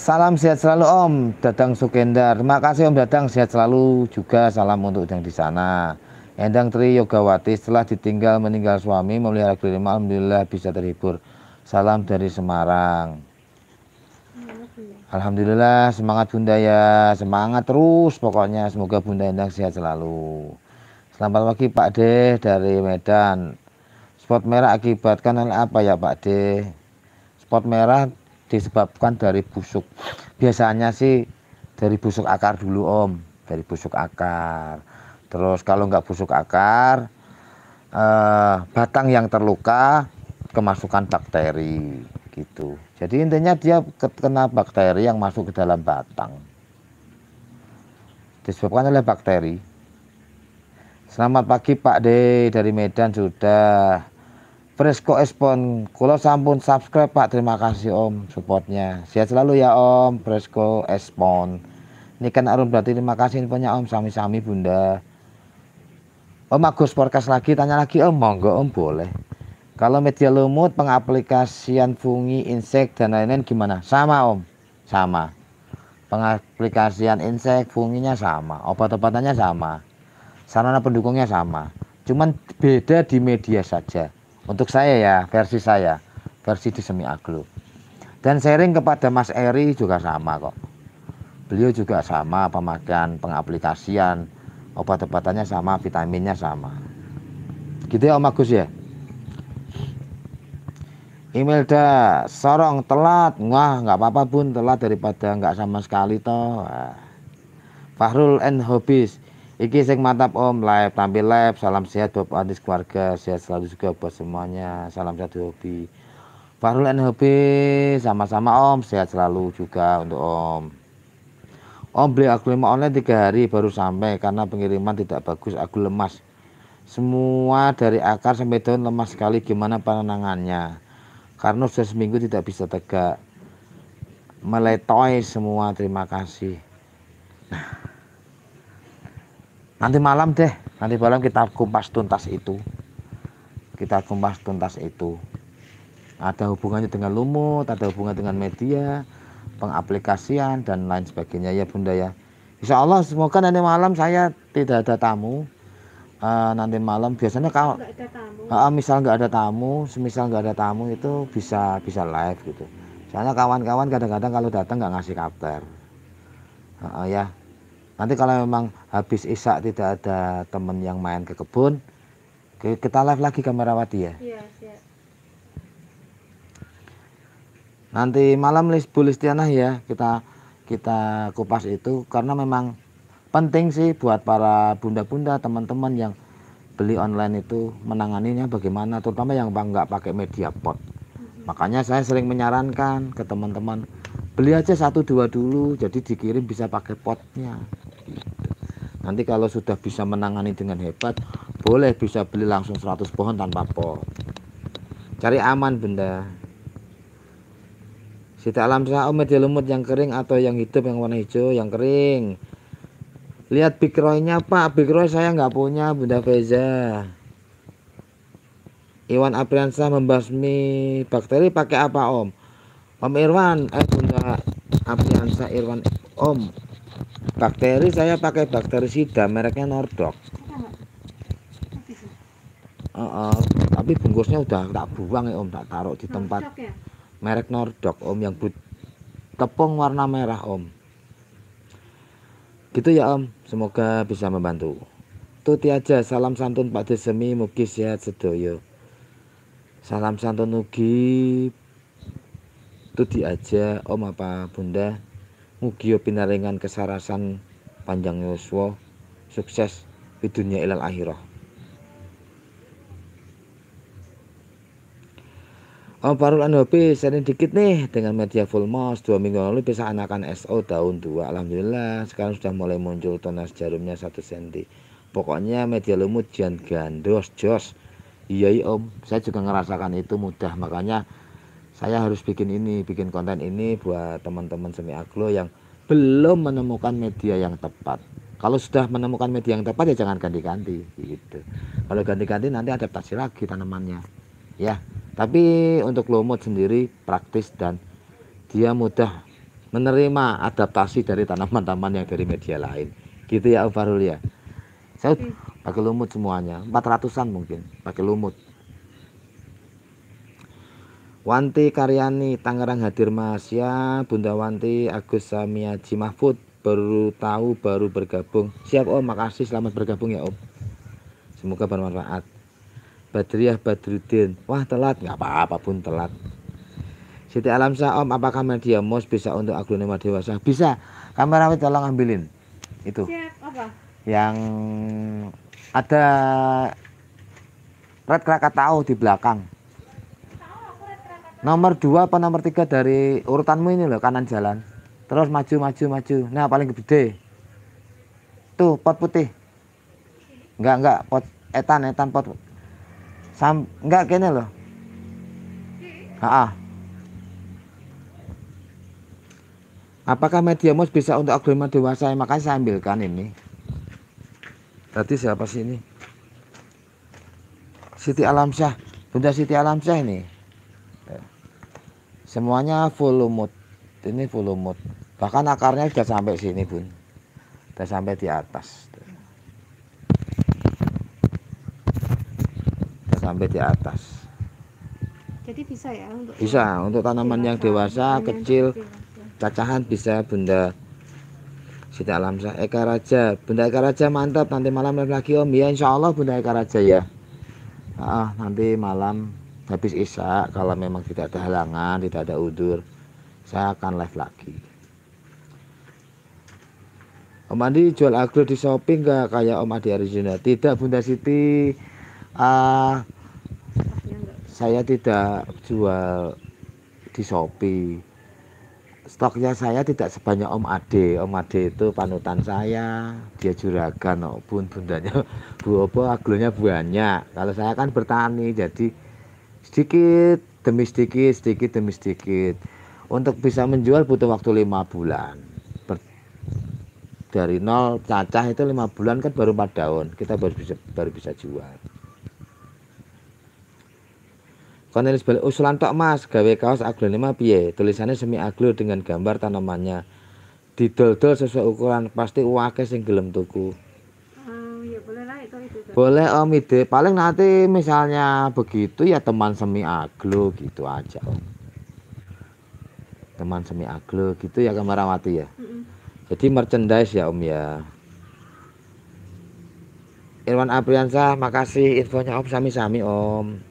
Salam sehat selalu Om Dadang Sukendar. Terima kasih Om Dadang sehat selalu juga salam untuk yang di sana. Endang Tri Yogawati setelah ditinggal meninggal suami memelihara kelinci alhamdulillah bisa terhibur. Salam dari Semarang. Alhamdulillah semangat Bunda ya, semangat terus pokoknya semoga Bunda Endang sehat selalu. Selamat pagi Pak De dari Medan. Spot merah akibatkan oleh apa ya Pak De? Spot merah disebabkan dari busuk. Biasanya sih dari busuk akar dulu Om, dari busuk akar. Terus kalau nggak busuk akar, eh, batang yang terluka kemasukan bakteri gitu. Jadi intinya dia kena bakteri yang masuk ke dalam batang. Disebabkan oleh bakteri. Selamat pagi Pak D dari Medan sudah Fresco Espon, kalau sampun subscribe Pak, terima kasih Om supportnya. Sehat selalu ya Om, Fresco Espon. kan Arum berarti terima kasih infonya Om, sami-sami Bunda. Om Agus porkas lagi tanya lagi Om oh, monggo Om boleh. Kalau media lumut, pengaplikasian fungi, insek dan lain-lain gimana? Sama Om, sama. Pengaplikasian insek, funginya sama, obat-obatannya sama, sarana pendukungnya sama. Cuman beda di media saja. Untuk saya ya, versi saya, versi di Semi Aglo. Dan sharing kepada Mas Eri juga sama kok. Beliau juga sama pemakaian pengaplikasian obat-obatannya sama vitaminnya sama gitu ya Om Agus ya Imelda sorong telat wah nggak apa-apa pun telat daripada nggak sama sekali toh Fahrul and Hobbies Iki sing mantap om live tampil live salam sehat buat Andis keluarga sehat selalu juga buat semuanya salam satu hobi Fahrul and Hobbies, sama-sama om sehat selalu juga untuk om Om oh, beli aku lima online tiga hari baru sampai karena pengiriman tidak bagus aku lemas. Semua dari akar sampai daun lemas sekali gimana penanganannya? Karena sudah seminggu tidak bisa tegak. Meletoy semua terima kasih. Nah, nanti malam deh, nanti malam kita kumpas tuntas itu. Kita kumpas tuntas itu ada hubungannya dengan lumut, ada hubungan dengan media, pengaplikasian dan lain sebagainya ya bunda ya Insya Allah semoga nanti malam saya tidak ada tamu uh, nanti malam biasanya kalau uh, misal nggak ada tamu semisal nggak ada tamu itu bisa bisa live gitu soalnya kawan-kawan kadang-kadang kalau datang nggak ngasih kabar uh, uh, ya nanti kalau memang habis isak tidak ada teman yang main ke kebun kita live lagi kamera Wati ya iya, siap. Nanti malam list Bu Listiana ya kita kita kupas itu karena memang penting sih buat para bunda-bunda teman-teman yang beli online itu menanganinya bagaimana terutama yang nggak pakai media pot. Makanya saya sering menyarankan ke teman-teman beli aja satu dua dulu jadi dikirim bisa pakai potnya nanti kalau sudah bisa menangani dengan hebat boleh bisa beli langsung 100 pohon tanpa pot cari aman benda Sita alam sa'u media lumut yang kering atau yang hidup yang warna hijau yang kering. Lihat Big Roy-nya Pak, Big Roy saya nggak punya Bunda Feza. Iwan Apriansa membasmi bakteri pakai apa Om? Om Irwan, eh Bunda Apriansa Irwan Om. Bakteri saya pakai bakteri sida mereknya Nordok. Uh, uh, tapi bungkusnya udah tak buang ya Om, tak taruh di tempat. Nordox ya? merek Nordok om yang but tepung warna merah om gitu ya om semoga bisa membantu tuti aja salam santun Pak Desemi mugi sehat sedoyo salam santun ugi tuti aja om apa bunda mugi pinaringan kesarasan panjang yuswa sukses di dunia ilal akhirah Om Farul Anhobi sharing dikit nih dengan media full mouse dua minggu lalu bisa anakan SO tahun dua, Alhamdulillah sekarang sudah mulai muncul tonas jarumnya satu senti pokoknya media lumut jangan gandos jos iya, iya om saya juga ngerasakan itu mudah makanya saya harus bikin ini bikin konten ini buat teman-teman semi aglo yang belum menemukan media yang tepat kalau sudah menemukan media yang tepat ya jangan ganti-ganti gitu kalau ganti-ganti nanti adaptasi lagi tanamannya ya tapi untuk lumut sendiri praktis dan dia mudah menerima adaptasi dari tanaman-tanaman yang dari media lain. Gitu ya Farul ya. Saya pakai lumut semuanya, 400-an mungkin pakai lumut. Wanti Karyani Tangerang hadir Mas ya Bunda Wanti Agus Samiaji Mahfud baru tahu baru bergabung siap Om makasih selamat bergabung ya Om semoga bermanfaat Badriah Badrudin wah telat nggak apa-apa pun telat Siti Alamsah Om apakah media mos bisa untuk aglonema dewasa bisa kamerawi tolong ambilin itu Siap, apa? yang ada Red Krakatau di belakang nomor 2 apa nomor 3 dari urutanmu ini loh kanan jalan terus maju maju maju nah paling gede tuh pot putih enggak enggak pot etan etan pot Sam enggak kene loh. -ha. Apakah media mouse bisa untuk agama dewasa? Eh, makanya saya ambilkan ini. Tadi siapa sih ini? Siti Alamsyah. Bunda Siti Alamsyah ini. Ya. Semuanya volumut. Ini volumut. Bahkan akarnya sudah sampai sini, Bun. Sudah sampai di atas. sampai di atas jadi bisa ya untuk bisa untuk tanaman dewasa, yang dewasa kecil yang cacahan bisa bunda. Sita Alamsa Eka Raja Bunda Eka Raja mantap nanti malam lagi om ya insya Allah Bunda Eka Raja ya ah, nanti malam habis isya kalau memang tidak ada halangan tidak ada udur saya akan live lagi Om Andi jual agro di shopping nggak kayak Om Adi Arjuna? tidak Bunda Siti ah uh, saya tidak jual di Shopee stoknya saya tidak sebanyak Om Ade. Om Ade itu panutan saya, dia juragan maupun oh, pun bundanya Bu Opo aglonya banyak. Kalau saya kan bertani jadi sedikit demi sedikit, sedikit demi sedikit. Untuk bisa menjual butuh waktu lima bulan. dari nol cacah itu lima bulan kan baru empat daun, kita baru bisa baru bisa jual. Cornelis balik usulan oh, tok Mas, gawe kaos aglonema piye? Tulisannya semi aglo dengan gambar tanamannya. Didol-dol sesuai ukuran, pasti wakil sing gelem tuku. Hmm, boleh lah itu, Om ide. Paling nanti misalnya begitu ya teman semi aglo gitu aja Om. Teman semi aglo gitu ya Kamarawati ya. Jadi merchandise ya Om ya. Irwan Apriansyah, makasih infonya Om sami-sami Om.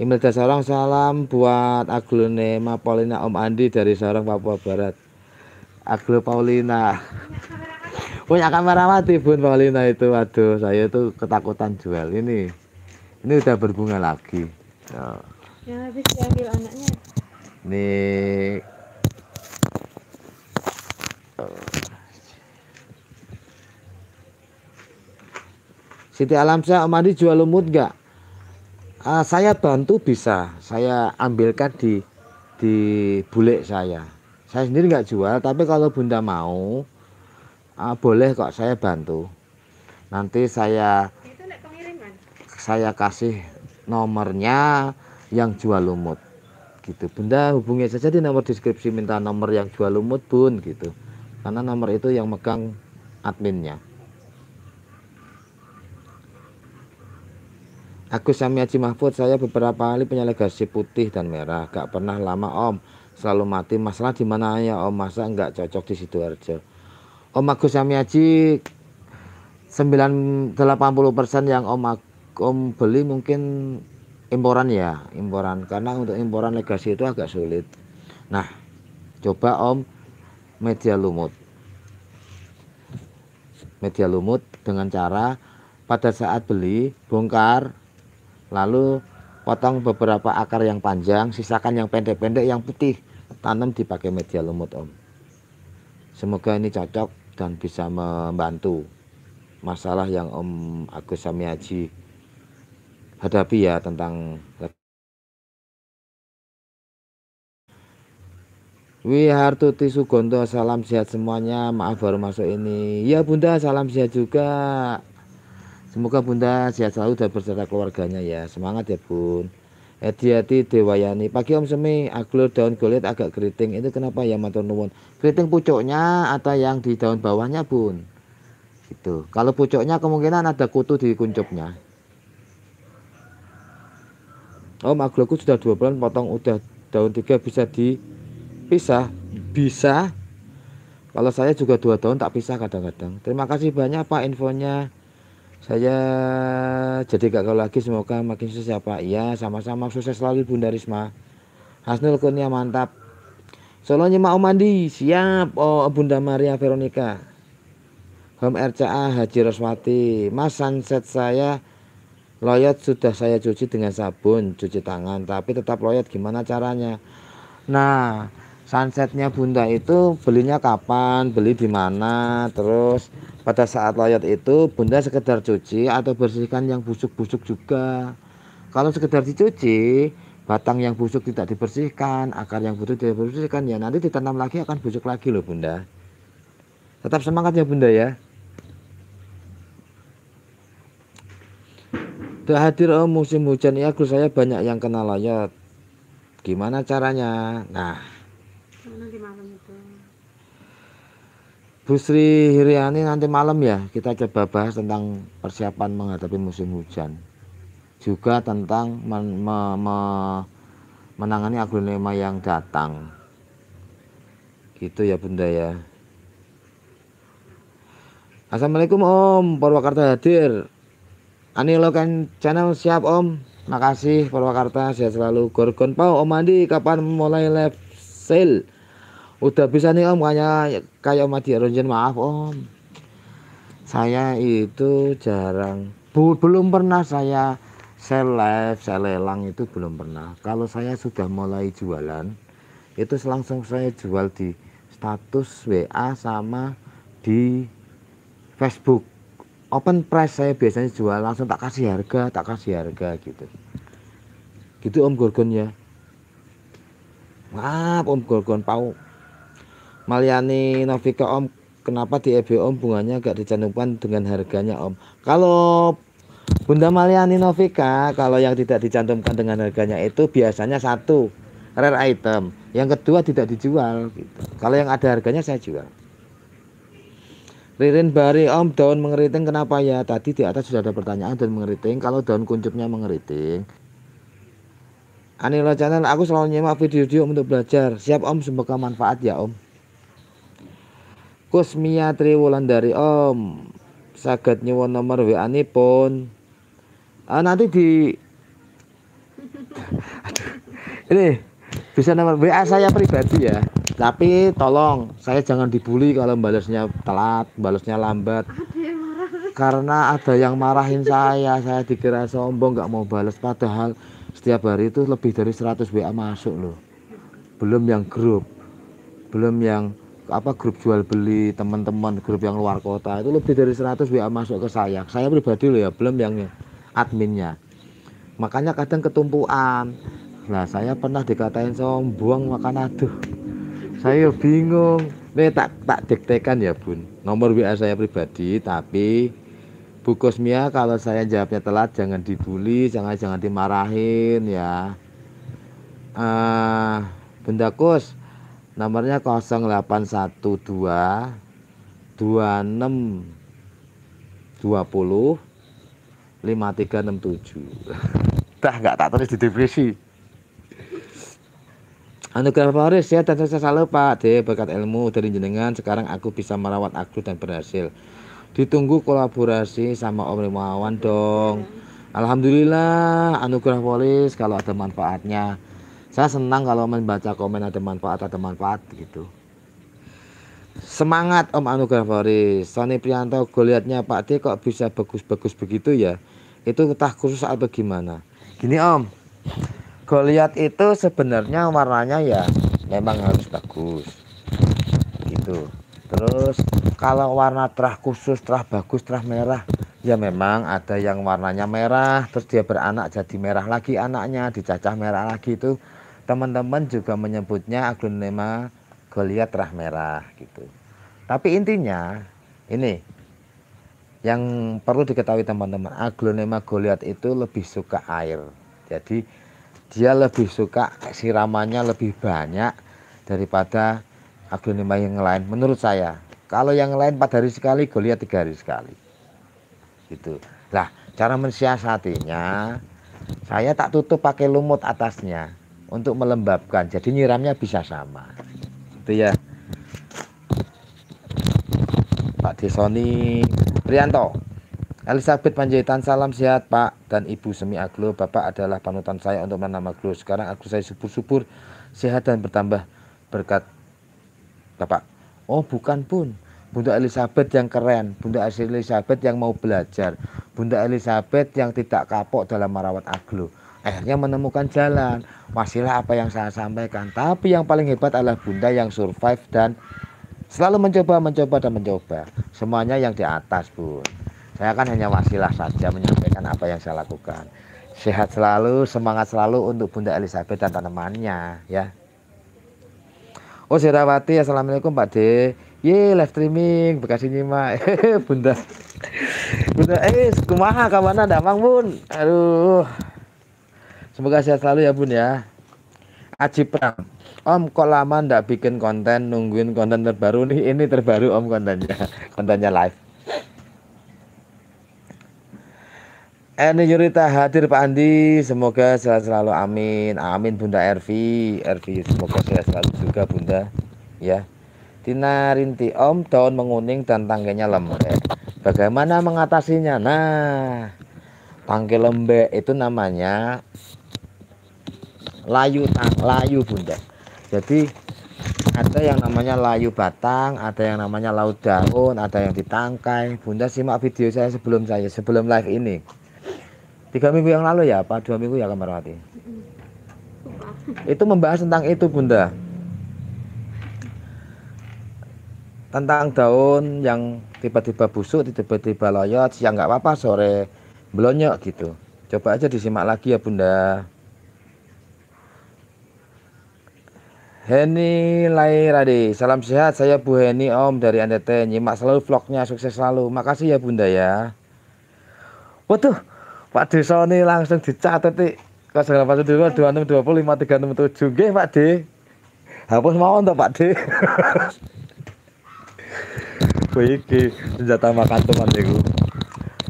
Imelda Sarang salam buat aglonema Paulina Om Andi dari Sarang Papua Barat. Aglo Paulina. Punya kamerawati Bun Paulina itu. Waduh, saya itu ketakutan jual ini. Ini udah berbunga lagi. Oh. Ya. Yang habis diambil anaknya. Nih. Siti Alamsyah Om Andi jual lumut enggak? uh, saya bantu bisa saya ambilkan di di bulik saya saya sendiri nggak jual tapi kalau bunda mau uh, boleh kok saya bantu nanti saya saya kasih nomornya yang jual lumut gitu bunda hubungi saja di nomor deskripsi minta nomor yang jual lumut pun, gitu karena nomor itu yang megang adminnya Agus Sami Haji Mahfud, saya beberapa kali punya legasi putih dan merah. Gak pernah lama om, selalu mati. Masalah di mana ya om, masa nggak cocok di situ Arjo. Om Agus Sami Haji, 980% yang om, om beli mungkin imporan ya, imporan. Karena untuk imporan legasi itu agak sulit. Nah, coba om media lumut. Media lumut dengan cara pada saat beli bongkar lalu potong beberapa akar yang panjang sisakan yang pendek-pendek yang putih tanam di pakai media lumut om semoga ini cocok dan bisa membantu masalah yang om Agus Samiaji hadapi ya tentang Wihartuti Sugondo, salam sehat semuanya. Maaf baru masuk ini. Ya Bunda, salam sehat juga. Semoga Bunda sehat selalu dan berserta keluarganya ya. Semangat ya Bun. Hati-hati Dewayani. Pagi Om Semi, aglo daun golet agak keriting. Itu kenapa ya matur nuwun? Keriting pucuknya atau yang di daun bawahnya, Bun? Gitu. Kalau pucuknya kemungkinan ada kutu di kuncupnya. Om agloku sudah dua bulan potong udah daun tiga bisa dipisah. Bisa. Kalau saya juga dua daun tak pisah kadang-kadang. Terima kasih banyak Pak infonya. Saya jadi gak kau lagi semoga makin sukses ya Pak. Iya, sama-sama sukses selalu Bunda Risma. Hasnul Kurnia mantap. Solo mau mandi siap oh, Bunda Maria Veronica. Home RCA Haji Roswati. Mas sunset saya loyot sudah saya cuci dengan sabun, cuci tangan, tapi tetap loyot gimana caranya? Nah, sunsetnya Bunda itu belinya kapan, beli di mana, terus pada saat layat itu bunda sekedar cuci atau bersihkan yang busuk-busuk juga. Kalau sekedar dicuci, batang yang busuk tidak dibersihkan, akar yang busuk tidak dibersihkan, ya nanti ditanam lagi akan busuk lagi loh bunda. Tetap semangat ya bunda ya. Udah hadir oh musim hujan ya, saya banyak yang kena layat. Gimana caranya? Nah, Bu Sri Hiriani nanti malam ya kita coba bahas tentang persiapan menghadapi musim hujan. Juga tentang men me me menangani aglonema yang datang. Gitu ya Bunda ya. Assalamualaikum Om Purwakarta hadir. Ani kan channel siap Om. Makasih Purwakarta sehat selalu. Gorgon Pau Om Andi kapan mulai live sale? Udah bisa nih om kayak kayak Madia Ronjen maaf om. Saya itu jarang bu, belum pernah saya selef live, itu belum pernah. Kalau saya sudah mulai jualan itu langsung saya jual di status WA sama di Facebook. Open price saya biasanya jual langsung tak kasih harga, tak kasih harga gitu. Gitu Om Gorgon ya. Maaf Om Gorgon, pau Maliani Novika Om kenapa di EB Om bunganya agak dicantumkan dengan harganya Om kalau Bunda Maliani Novika kalau yang tidak dicantumkan dengan harganya itu biasanya satu rare item yang kedua tidak dijual gitu. kalau yang ada harganya saya jual Ririn bari om daun mengeriting kenapa ya tadi di atas sudah ada pertanyaan dan mengeriting kalau daun kuncupnya mengeriting Anila channel aku selalu nyimak video-video untuk belajar siap om semoga manfaat ya om Kusmia dari Om Sagat nyewon nomor WA pun uh, nanti di Aduh. ini bisa nomor WA saya pribadi ya tapi tolong saya jangan dibully kalau balasnya telat balasnya lambat karena ada yang marahin saya saya dikira sombong gak mau balas padahal setiap hari itu lebih dari 100 WA masuk loh belum yang grup belum yang apa grup jual beli teman-teman grup yang luar kota itu lebih dari 100 WA masuk ke saya saya pribadi loh ya belum yang adminnya makanya kadang ketumpuan nah saya pernah dikatain sombong makan aduh saya bingung nih tak tak diktekan ya bun nomor WA saya pribadi tapi Bu Kosmia kalau saya jawabnya telat jangan dibully jangan jangan dimarahin ya uh, Bunda Kos nomornya 0812 26 5367 dah enggak tak tulis di depresi Anugerah Faris ya dan saya selalu Pak De berkat ilmu dari jenengan sekarang aku bisa merawat aku dan berhasil ditunggu kolaborasi sama Om Rimawan dong Alhamdulillah anugerah polis kalau ada manfaatnya saya senang kalau membaca komen ada manfaat ada manfaat gitu semangat Om Anugerah Faris Sony Prianto goliatnya Pak D kok bisa bagus-bagus begitu ya itu entah khusus atau gimana gini Om goliat itu sebenarnya warnanya ya memang harus bagus gitu terus kalau warna terah khusus terah bagus terah merah ya memang ada yang warnanya merah terus dia beranak jadi merah lagi anaknya dicacah merah lagi itu teman-teman juga menyebutnya aglonema goliat rah merah gitu. Tapi intinya ini yang perlu diketahui teman-teman, aglonema goliat itu lebih suka air. Jadi dia lebih suka siramannya lebih banyak daripada aglonema yang lain menurut saya. Kalau yang lain empat hari sekali, goliat tiga hari sekali. Gitu. lah cara mensiasatinya saya tak tutup pakai lumut atasnya untuk melembabkan. Jadi nyiramnya bisa sama. Itu ya. Pak Desoni Prianto. Elizabeth Panjaitan salam sehat Pak dan Ibu Semi Aglo Bapak adalah panutan saya untuk menanam aglo Sekarang aku saya subur-subur sehat dan bertambah berkat Bapak Oh bukan pun Bunda Elizabeth yang keren, Bunda Elizabeth yang mau belajar, Bunda Elizabeth yang tidak kapok dalam merawat aglo, akhirnya menemukan jalan. Wasilah apa yang saya sampaikan. Tapi yang paling hebat adalah bunda yang survive dan selalu mencoba, mencoba, dan mencoba. Semuanya yang di atas, bun. Saya kan hanya wasilah saja menyampaikan apa yang saya lakukan. Sehat selalu, semangat selalu untuk Bunda Elizabeth dan tanamannya ya. Oh, Sirawati, Assalamualaikum Pak D. Ye, live streaming, Bekasi nyimak. Bunda. Bunda, eh, kumaha kawan damang, Bun? Aduh. Semoga sehat selalu ya Bun ya. Aji Pram. Om kok lama ndak bikin konten nungguin konten terbaru nih ini terbaru Om kontennya kontennya live. Eni Yurita hadir Pak Andi semoga sehat selalu amin amin Bunda Ervi Ervi semoga sehat selalu juga Bunda ya. Tina Rinti Om daun menguning dan tangganya lembek. Bagaimana mengatasinya? Nah, tangki lembek itu namanya layu tang layu bunda jadi ada yang namanya layu batang ada yang namanya laut daun ada yang ditangkai bunda simak video saya sebelum saya sebelum live ini tiga minggu yang lalu ya apa dua minggu ya hati itu membahas tentang itu bunda tentang daun yang tiba-tiba busuk, tiba-tiba loyot, siang ya nggak apa-apa, sore belonyok gitu. Coba aja disimak lagi ya bunda. Heni Lairade, salam sehat. Saya Bu Heni Om dari NTT. Nyimak selalu vlognya, sukses selalu. Makasih ya Bunda ya. Waduh, Pak Desa ini langsung dicatat nih. Kau segala pasal dulu, dua enam dua puluh lima tiga enam tujuh. Gih Pak D, hapus mau untuk Pak D. Wiki senjata makan teman deku.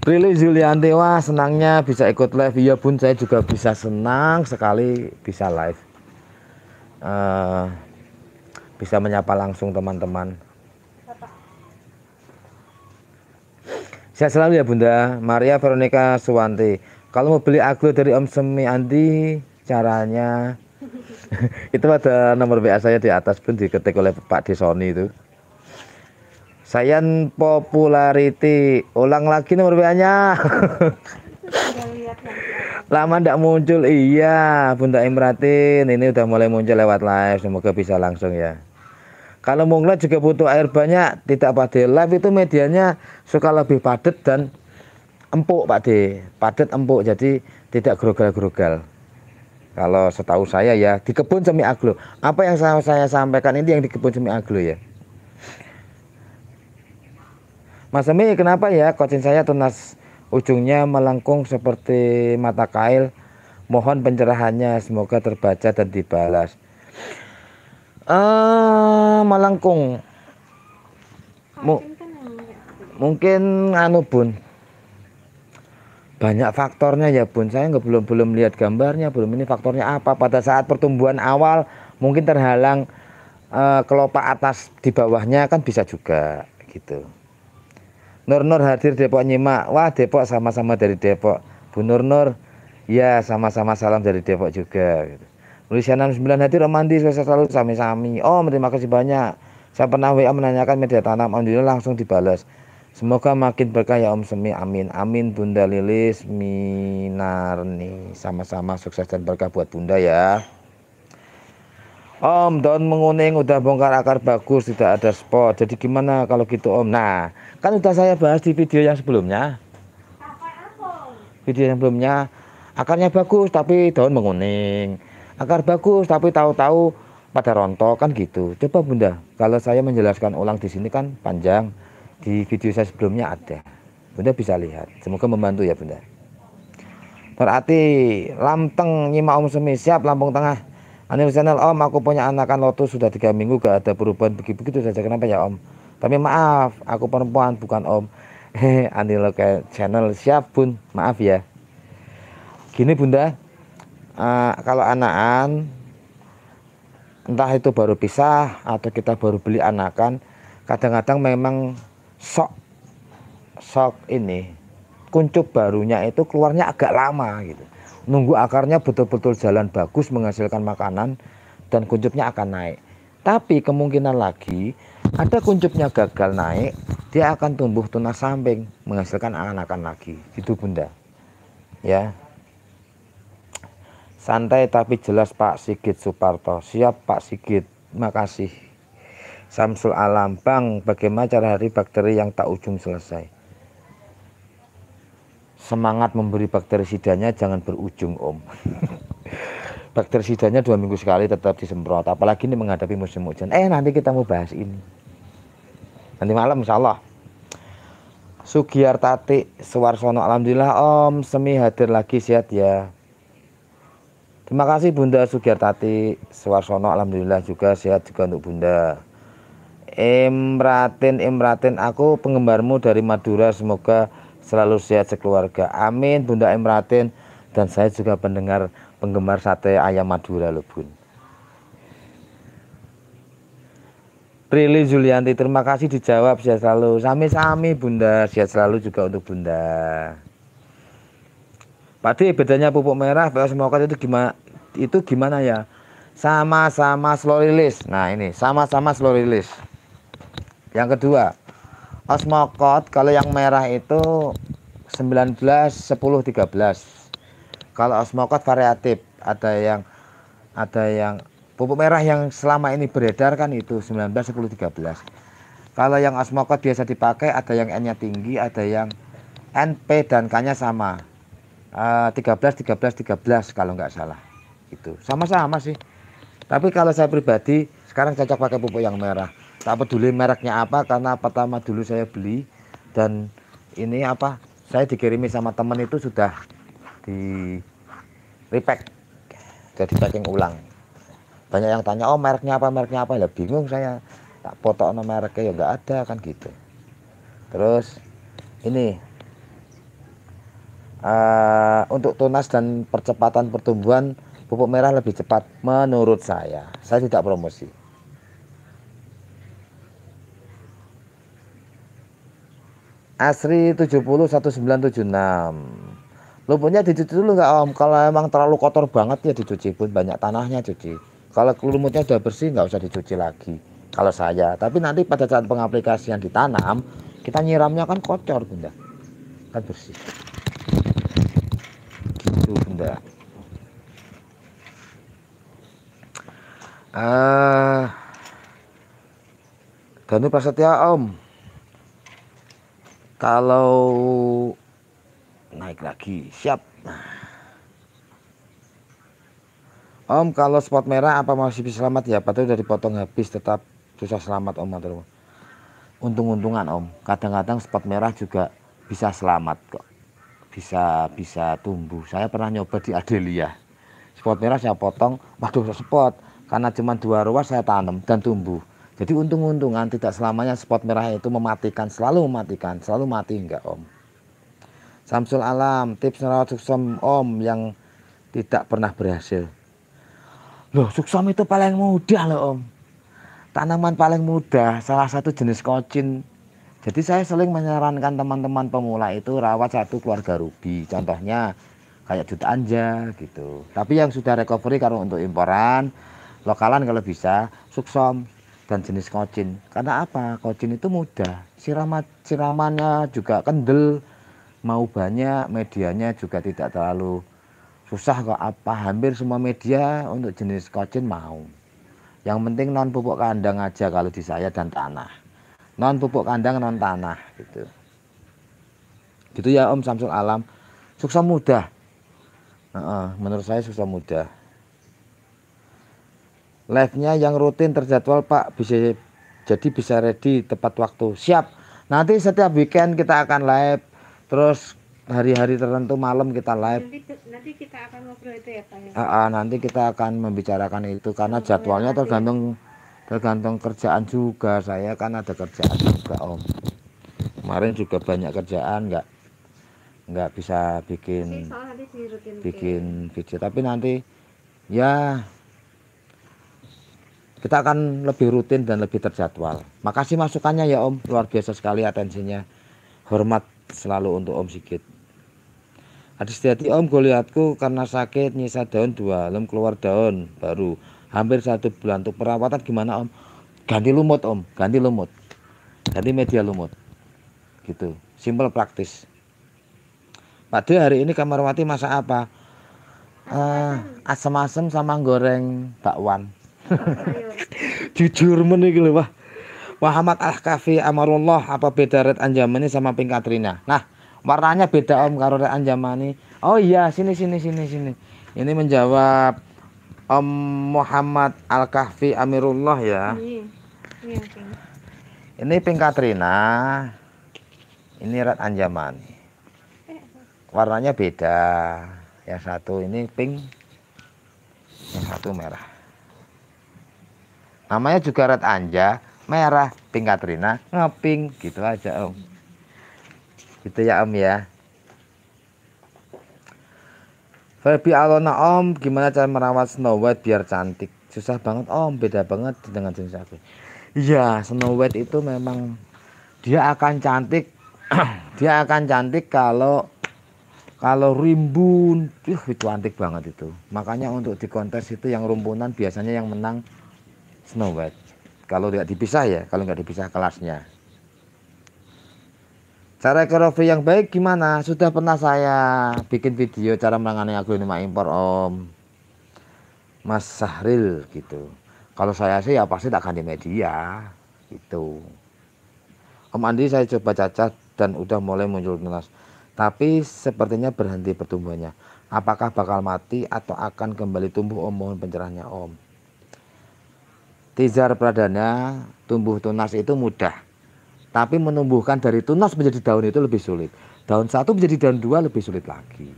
Prilly Julianti, wah senangnya bisa ikut live. Iya pun saya juga bisa senang sekali bisa live. Eh, bisa menyapa langsung teman-teman. Sehat selalu ya Bunda Maria Veronica Suwanti. Kalau mau beli aglo dari Om Semi Andi, caranya itu ada nomor WA saya di atas pun diketik oleh Pak Desoni itu. Sayan popularity, ulang lagi nomor WA-nya. Lama ndak muncul. Iya, Bunda Imratin, ini udah mulai muncul lewat live. Semoga bisa langsung ya. Kalau mungkin juga butuh air banyak, tidak Pak Live itu medianya suka lebih padat dan empuk Pak de Padat empuk, jadi tidak grogel-grogel Kalau setahu saya ya, di kebun semi aglo. Apa yang saya, saya sampaikan ini yang di kebun semi aglo ya. Mas Semi, kenapa ya kucing saya tunas ujungnya melengkung seperti mata kail. Mohon pencerahannya, semoga terbaca dan dibalas. Uh, melengkung. M mungkin anu bun banyak faktornya ya bun saya nggak belum belum lihat gambarnya belum ini faktornya apa pada saat pertumbuhan awal mungkin terhalang uh, kelopak atas di bawahnya kan bisa juga gitu Nur Nur hadir Depok nyimak. Wah Depok sama-sama dari Depok. Bu Nur Nur, ya sama-sama salam dari Depok juga. Gitu. 69 hadir romantis, saya selalu sami-sami. Oh, terima kasih banyak. Saya pernah WA menanyakan media tanam, Alhamdulillah langsung dibalas. Semoga makin berkah ya Om Semi, amin. Amin Bunda Lilis Minarni. Sama-sama sukses dan berkah buat Bunda ya. Om daun menguning udah bongkar akar bagus tidak ada spot jadi gimana kalau gitu Om nah kan udah saya bahas di video yang sebelumnya video yang sebelumnya akarnya bagus tapi daun menguning akar bagus tapi tahu-tahu pada rontok kan gitu coba Bunda kalau saya menjelaskan ulang di sini kan panjang di video saya sebelumnya ada Bunda bisa lihat semoga membantu ya Bunda berarti lamteng nyima om semi siap lampung tengah Anil channel Om, aku punya anakan lotus sudah tiga minggu gak ada perubahan begitu-begitu saja kenapa ya Om? Tapi maaf, aku perempuan bukan Om. Hehe, Anil channel siap bun, maaf ya. Gini bunda, uh, kalau anakan entah itu baru pisah atau kita baru beli anakan, kadang-kadang memang sok sok ini kuncup barunya itu keluarnya agak lama gitu nunggu akarnya betul-betul jalan bagus menghasilkan makanan dan kuncupnya akan naik. Tapi kemungkinan lagi ada kuncupnya gagal naik, dia akan tumbuh tunas samping menghasilkan anak anakan lagi. Gitu Bunda. Ya. Santai tapi jelas Pak Sigit Suparto. Siap Pak Sigit. Makasih. Samsul Alam, Bang, bagaimana cara hari bakteri yang tak ujung selesai? semangat memberi bakterisidanya jangan berujung om bakterisidanya dua minggu sekali tetap disemprot apalagi ini menghadapi musim hujan eh nanti kita mau bahas ini nanti malam insya Allah Sugiar Tati Suwarsono Alhamdulillah Om Semi hadir lagi sehat ya Terima kasih Bunda Sugiar Tati Suwarsono Alhamdulillah juga sehat juga untuk Bunda Imratin Imratin aku penggemarmu dari Madura semoga selalu sehat sekeluarga amin Bunda Emratin dan saya juga pendengar penggemar sate ayam Madura lho Bun Prilly Julianti terima kasih dijawab sehat selalu sami-sami Bunda sehat selalu juga untuk Bunda Padi bedanya pupuk merah POS Mokat itu gimana itu gimana ya? Sama-sama slow release. Nah, ini sama-sama slow release. Yang kedua, Osmokot kalau yang merah itu 19, 10, 13. Kalau osmokot variatif, ada yang ada yang pupuk merah yang selama ini beredar kan itu 19, 10, 13. Kalau yang osmokot biasa dipakai ada yang N-nya tinggi, ada yang NP dan K-nya sama. Uh, 13, 13, 13 kalau nggak salah. Itu sama-sama sih. Tapi kalau saya pribadi sekarang cocok pakai pupuk yang merah tak peduli mereknya apa karena pertama dulu saya beli dan ini apa saya dikirimi sama temen itu sudah di repack jadi packing ulang banyak yang tanya oh mereknya apa mereknya apa ya bingung saya tak foto sama mereknya ya nggak ada kan gitu terus ini uh, untuk tunas dan percepatan pertumbuhan pupuk merah lebih cepat menurut saya saya tidak promosi Asri 70 1976. Lumpurnya dicuci dulu nggak Om? Kalau emang terlalu kotor banget ya dicuci pun banyak tanahnya cuci. Kalau lumutnya sudah bersih nggak usah dicuci lagi. Kalau saya, tapi nanti pada saat pengaplikasian ditanam, kita nyiramnya kan kotor Bunda. Kan bersih. Gitu Bunda. uh, Danu Prasetya Om kalau naik lagi siap Om kalau spot merah apa masih bisa selamat ya patut dari potong habis tetap susah selamat Om untung-untungan Om kadang-kadang spot merah juga bisa selamat kok bisa bisa tumbuh saya pernah nyoba di Adelia spot merah saya potong waduh spot karena cuma dua ruas saya tanam dan tumbuh jadi untung-untungan tidak selamanya spot merah itu mematikan, selalu mematikan, selalu mati enggak Om. Samsul Alam, tips merawat suksom Om yang tidak pernah berhasil. Loh, suksom itu paling mudah loh Om. Tanaman paling mudah, salah satu jenis kocin. Jadi saya sering menyarankan teman-teman pemula itu rawat satu keluarga rubi. Contohnya kayak juta anja gitu. Tapi yang sudah recovery kalau untuk imporan, lokalan kalau bisa, suksom dan jenis kocin. Karena apa? Kocin itu mudah. Siraman siramannya juga kendel, mau banyak, medianya juga tidak terlalu susah kok apa. Hampir semua media untuk jenis kocin mau. Yang penting non pupuk kandang aja kalau di saya dan tanah. Non pupuk kandang, non tanah gitu. Gitu ya Om Samsung Alam. Sukses mudah. menurut saya susah mudah live-nya yang rutin terjadwal Pak bisa jadi bisa ready tepat waktu siap nanti setiap weekend kita akan live terus hari-hari tertentu malam kita live nanti, kita akan ngobrol itu ya Pak ya? Ah, ah, nanti kita akan membicarakan itu karena iya, jadwalnya iya, tergantung iya. tergantung kerjaan juga saya kan ada kerjaan juga Om kemarin juga banyak kerjaan nggak nggak bisa bikin bikin video tapi nanti ya kita akan lebih rutin dan lebih terjadwal. Makasih masukannya ya Om, luar biasa sekali atensinya. Hormat selalu untuk Om Sigit. Adistiati Om lihatku karena sakit nyisa daun dua, lem keluar daun baru hampir satu bulan untuk perawatan gimana Om? Ganti lumut Om, ganti lumut, ganti media lumut, gitu. Simple praktis. Pak hari ini kamar mati masak apa? Uh, asem-asem sama goreng bakwan. jujur menik lho wah Muhammad Al-Kafi Amarullah apa beda red anjamani sama pink Katrina nah warnanya beda om karo red anjamani oh iya sini sini sini sini ini menjawab Om Muhammad al Kafi Amirullah ya iya, iya, ini pink Katrina ini red anjamani warnanya beda yang satu ini pink yang satu merah namanya juga red anja merah pink Katrina ngeping gitu aja om gitu ya om ya Ferbi Alona om gimana cara merawat Snow White biar cantik susah banget om beda banget dengan jenis aku iya Snow White itu memang dia akan cantik dia akan cantik kalau kalau rimbun uh, itu cantik banget itu makanya untuk di kontes itu yang rumpunan biasanya yang menang Snow White. Kalau tidak dipisah ya, kalau nggak dipisah kelasnya. Cara kerove yang baik gimana? Sudah pernah saya bikin video cara menangani aglonema impor Om Mas Sahril gitu. Kalau saya sih ya pasti tak di media gitu. Om Andi saya coba cacat dan udah mulai muncul nelas. Tapi sepertinya berhenti pertumbuhannya. Apakah bakal mati atau akan kembali tumbuh Om mohon pencerahannya Om. Tizar pradana tumbuh tunas itu mudah. Tapi menumbuhkan dari tunas menjadi daun itu lebih sulit. Daun satu menjadi daun dua lebih sulit lagi.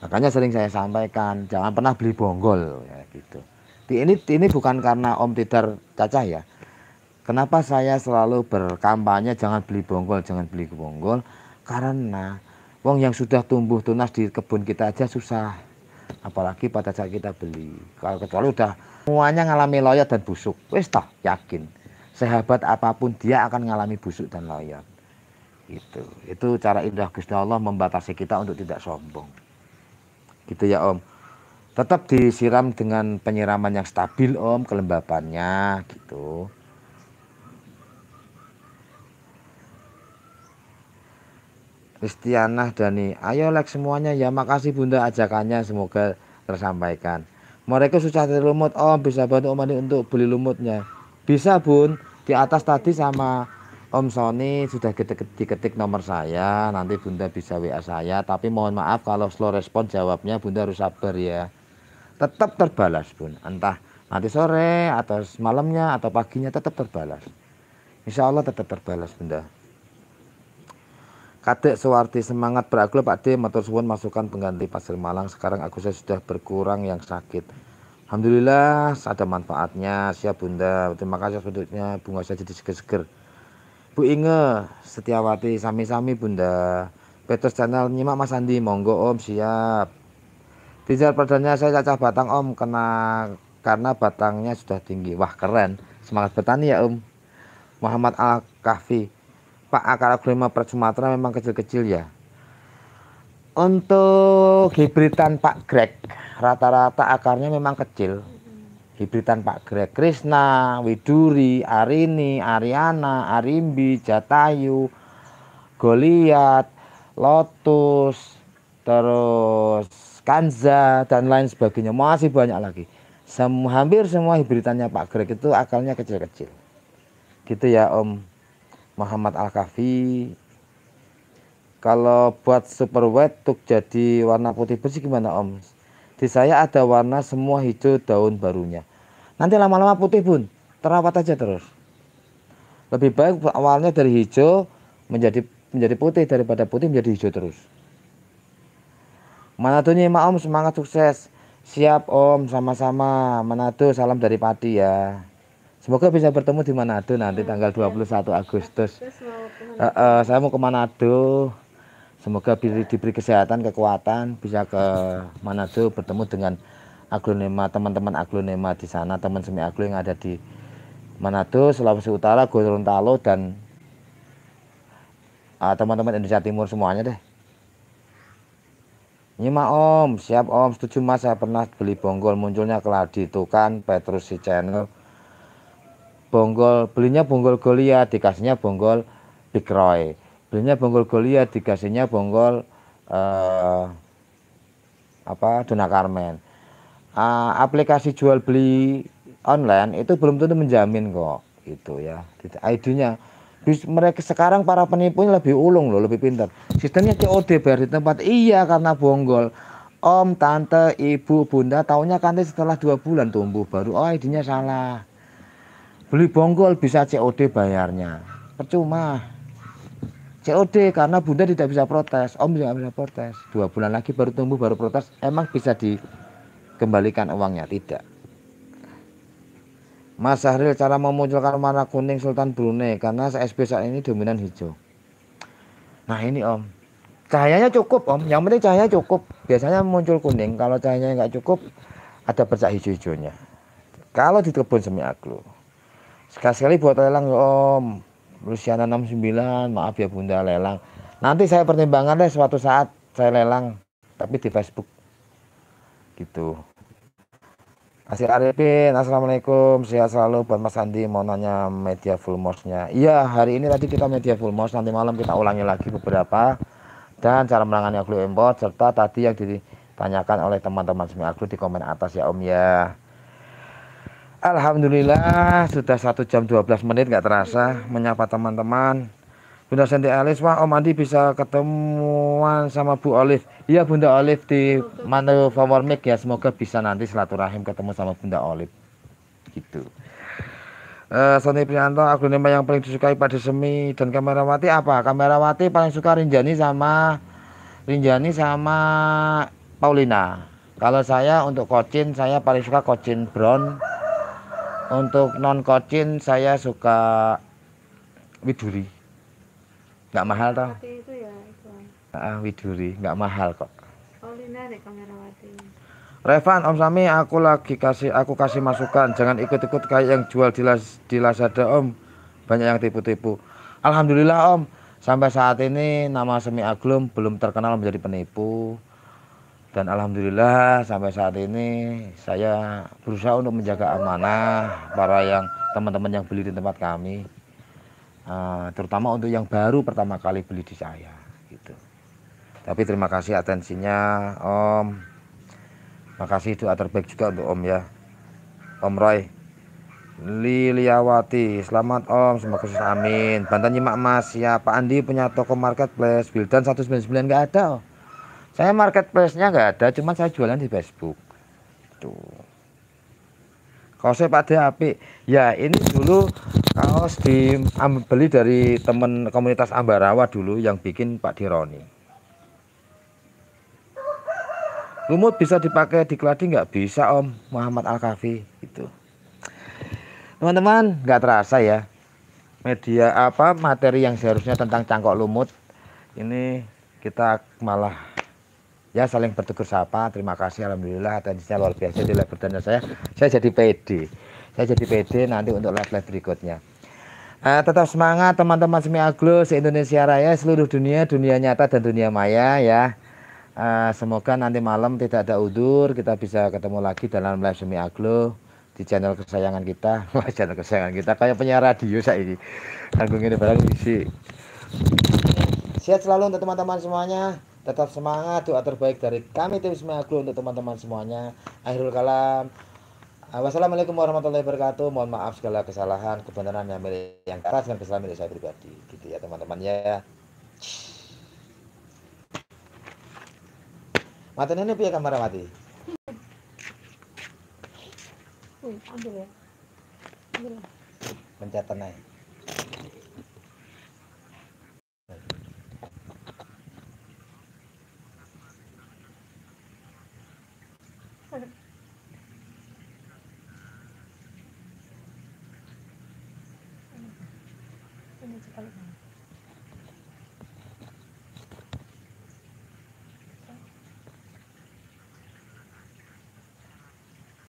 Makanya sering saya sampaikan, jangan pernah beli bonggol ya gitu. Ini ini bukan karena Om Tidar cacah ya. Kenapa saya selalu berkampanye jangan beli bonggol, jangan beli bonggol? Karena wong yang sudah tumbuh tunas di kebun kita aja susah. Apalagi pada saat kita beli. Kalau kecuali udah Semuanya ngalami loyot dan busuk. Wis toh, yakin. sahabat apapun dia akan ngalami busuk dan loyot. Itu, itu cara indah Gusti Allah membatasi kita untuk tidak sombong. Gitu ya Om. Tetap disiram dengan penyiraman yang stabil Om, kelembapannya gitu. Kristianah Dani. Ayo like semuanya ya. Makasih Bunda ajakannya semoga tersampaikan mereka susah cari lumut om bisa bantu om Andi untuk beli lumutnya bisa bun di atas tadi sama Om Sony sudah ketik-ketik nomor saya nanti bunda bisa WA saya tapi mohon maaf kalau slow respon jawabnya bunda harus sabar ya tetap terbalas bun entah nanti sore atau malamnya atau paginya tetap terbalas Insya Allah tetap terbalas bunda Kadek Suwarti semangat beraklu Pak D matur suwun masukan pengganti Pasir Malang sekarang aku saya sudah berkurang yang sakit. Alhamdulillah ada manfaatnya siap Bunda. Terima kasih sebetulnya bunga saya jadi seger-seger. Bu Inge Setiawati sami-sami Bunda. Petrus channel nyimak Mas Andi monggo Om siap. Rizal perdanya saya cacah batang Om kena karena batangnya sudah tinggi. Wah keren. Semangat bertani ya Om. Muhammad Al Kahfi Pak akar glema per Sumatera memang kecil-kecil ya. Untuk hibritan Pak Greg, rata-rata akarnya memang kecil. Hibritan Pak Greg, Krisna, Widuri, Arini, Ariana, Arimbi, Jatayu, Goliat, Lotus, terus Kanza dan lain sebagainya masih banyak lagi. Sem hampir semua hibritannya Pak Greg itu akarnya kecil-kecil. Gitu ya Om. Muhammad Al-Kafi kalau buat super wet untuk jadi warna putih bersih gimana om? Di saya ada warna semua hijau daun barunya. Nanti lama-lama putih pun, terawat aja terus. Lebih baik awalnya dari hijau menjadi menjadi putih daripada putih menjadi hijau terus. Manado Nyima Om semangat sukses. Siap Om, sama-sama. Manado salam dari padi ya. Semoga bisa bertemu di Manado nanti iya, tanggal 21 iya. Agustus. Uh, uh, saya mau ke Manado. Semoga diberi kesehatan, kekuatan, bisa ke Manado bertemu dengan aglonema teman-teman aglonema di sana, teman semi aglo yang ada di Manado, Sulawesi Utara, Gorontalo dan ah, teman-teman uh, Indonesia Timur semuanya deh. mah om, siap om, setuju mas saya pernah beli bonggol munculnya keladi itu kan Petrus si channel bonggol belinya bonggol Goliat dikasihnya bonggol Big Roy belinya bonggol Goliat dikasihnya bonggol eh, apa Dona Carmen uh, aplikasi jual beli online itu belum tentu menjamin kok itu ya ID-nya mereka sekarang para penipu lebih ulung loh lebih pintar sistemnya COD bayar di tempat iya karena bonggol om tante ibu bunda tahunya kan setelah dua bulan tumbuh baru oh ID-nya salah Beli bonggol bisa COD bayarnya. Percuma. COD karena Bunda tidak bisa protes, Om tidak bisa protes. Dua bulan lagi baru tumbuh baru protes, emang bisa dikembalikan uangnya tidak. Mas Sahril cara memunculkan warna kuning Sultan Brunei karena SP saat ini dominan hijau. Nah ini Om, cahayanya cukup Om. Yang penting cahayanya cukup. Biasanya muncul kuning. Kalau cahayanya nggak cukup, ada bercak hijau-hijaunya. Kalau di kebun semi aglo. Sekali-sekali buat lelang ya Om. Luciana 69, maaf ya Bunda lelang. Nanti saya pertimbangkan deh suatu saat saya lelang, tapi di Facebook. Gitu. Asir Arifin, Assalamualaikum, sehat selalu buat Mas Andi, mau nanya media full mouse-nya. Iya, hari ini tadi kita media full mouse, nanti malam kita ulangi lagi beberapa. Dan cara menangani aglo import, serta tadi yang ditanyakan oleh teman-teman semi aglo di komen atas ya Om ya. Alhamdulillah sudah 1 jam 12 menit nggak terasa menyapa teman-teman Bunda Santi Alis Wah Om Andi bisa ketemuan sama Bu Olive Iya Bunda Olive di Manu Power Mic ya semoga bisa nanti silaturahim ketemu sama Bunda Olive gitu Uh, Sony Prianto agronema yang paling disukai pada semi dan kamerawati apa? Kamerawati paling suka Rinjani sama Rinjani sama Paulina. Kalau saya untuk kocin saya paling suka kocin brown untuk non kocin saya suka widuri. Nggak mahal toh? Itu ya, itu. Ah, widuri, nggak mahal kok. Oh, Revan, Om Sami, aku lagi kasih aku kasih masukan. Jangan ikut-ikut kayak yang jual di, las, di Lazada, Om. Banyak yang tipu-tipu. Alhamdulillah, Om. Sampai saat ini nama Semi Aglum belum terkenal menjadi penipu dan alhamdulillah sampai saat ini saya berusaha untuk menjaga amanah para yang teman-teman yang beli di tempat kami uh, terutama untuk yang baru pertama kali beli di saya gitu tapi terima kasih atensinya Om makasih doa terbaik juga untuk Om ya Om Roy Liliawati selamat Om semoga khusus amin Banten nyimak Mas ya Pak Andi punya toko marketplace Bildan 199 nggak ada oh. Saya marketplace-nya nggak ada, cuma saya jualan di Facebook. Tuh. Kaosnya pada api. Ya ini dulu kaos di beli dari teman komunitas Ambarawa dulu yang bikin Pak Dironi. Lumut bisa dipakai di keladi nggak bisa Om Muhammad Al Kafi itu. Teman-teman nggak terasa ya media apa materi yang seharusnya tentang cangkok lumut ini kita malah ya saling bertegur sapa terima kasih alhamdulillah atensinya luar biasa di live bertanya saya saya jadi PD saya jadi PD nanti untuk live live berikutnya uh, tetap semangat teman-teman Semi Aglo se-Indonesia Raya seluruh dunia dunia nyata dan dunia maya ya uh, semoga nanti malam tidak ada udur kita bisa ketemu lagi dalam live Semi Aglo di channel kesayangan kita channel kesayangan kita kayak penyiar radio saya ini tanggung ini barang isi sehat selalu untuk teman-teman semuanya Tetap semangat, doa terbaik dari kami tim Semea Aglu untuk teman-teman semuanya. Akhirul kalam. Ah, wassalamualaikum warahmatullahi wabarakatuh. Mohon maaf segala kesalahan, kebenaran yang milik yang keras dan kesalahan milik saya pribadi. Gitu ya teman-teman ya. mati ini piye kamar Mati, ambil ya. Ambil ya. Pencetan need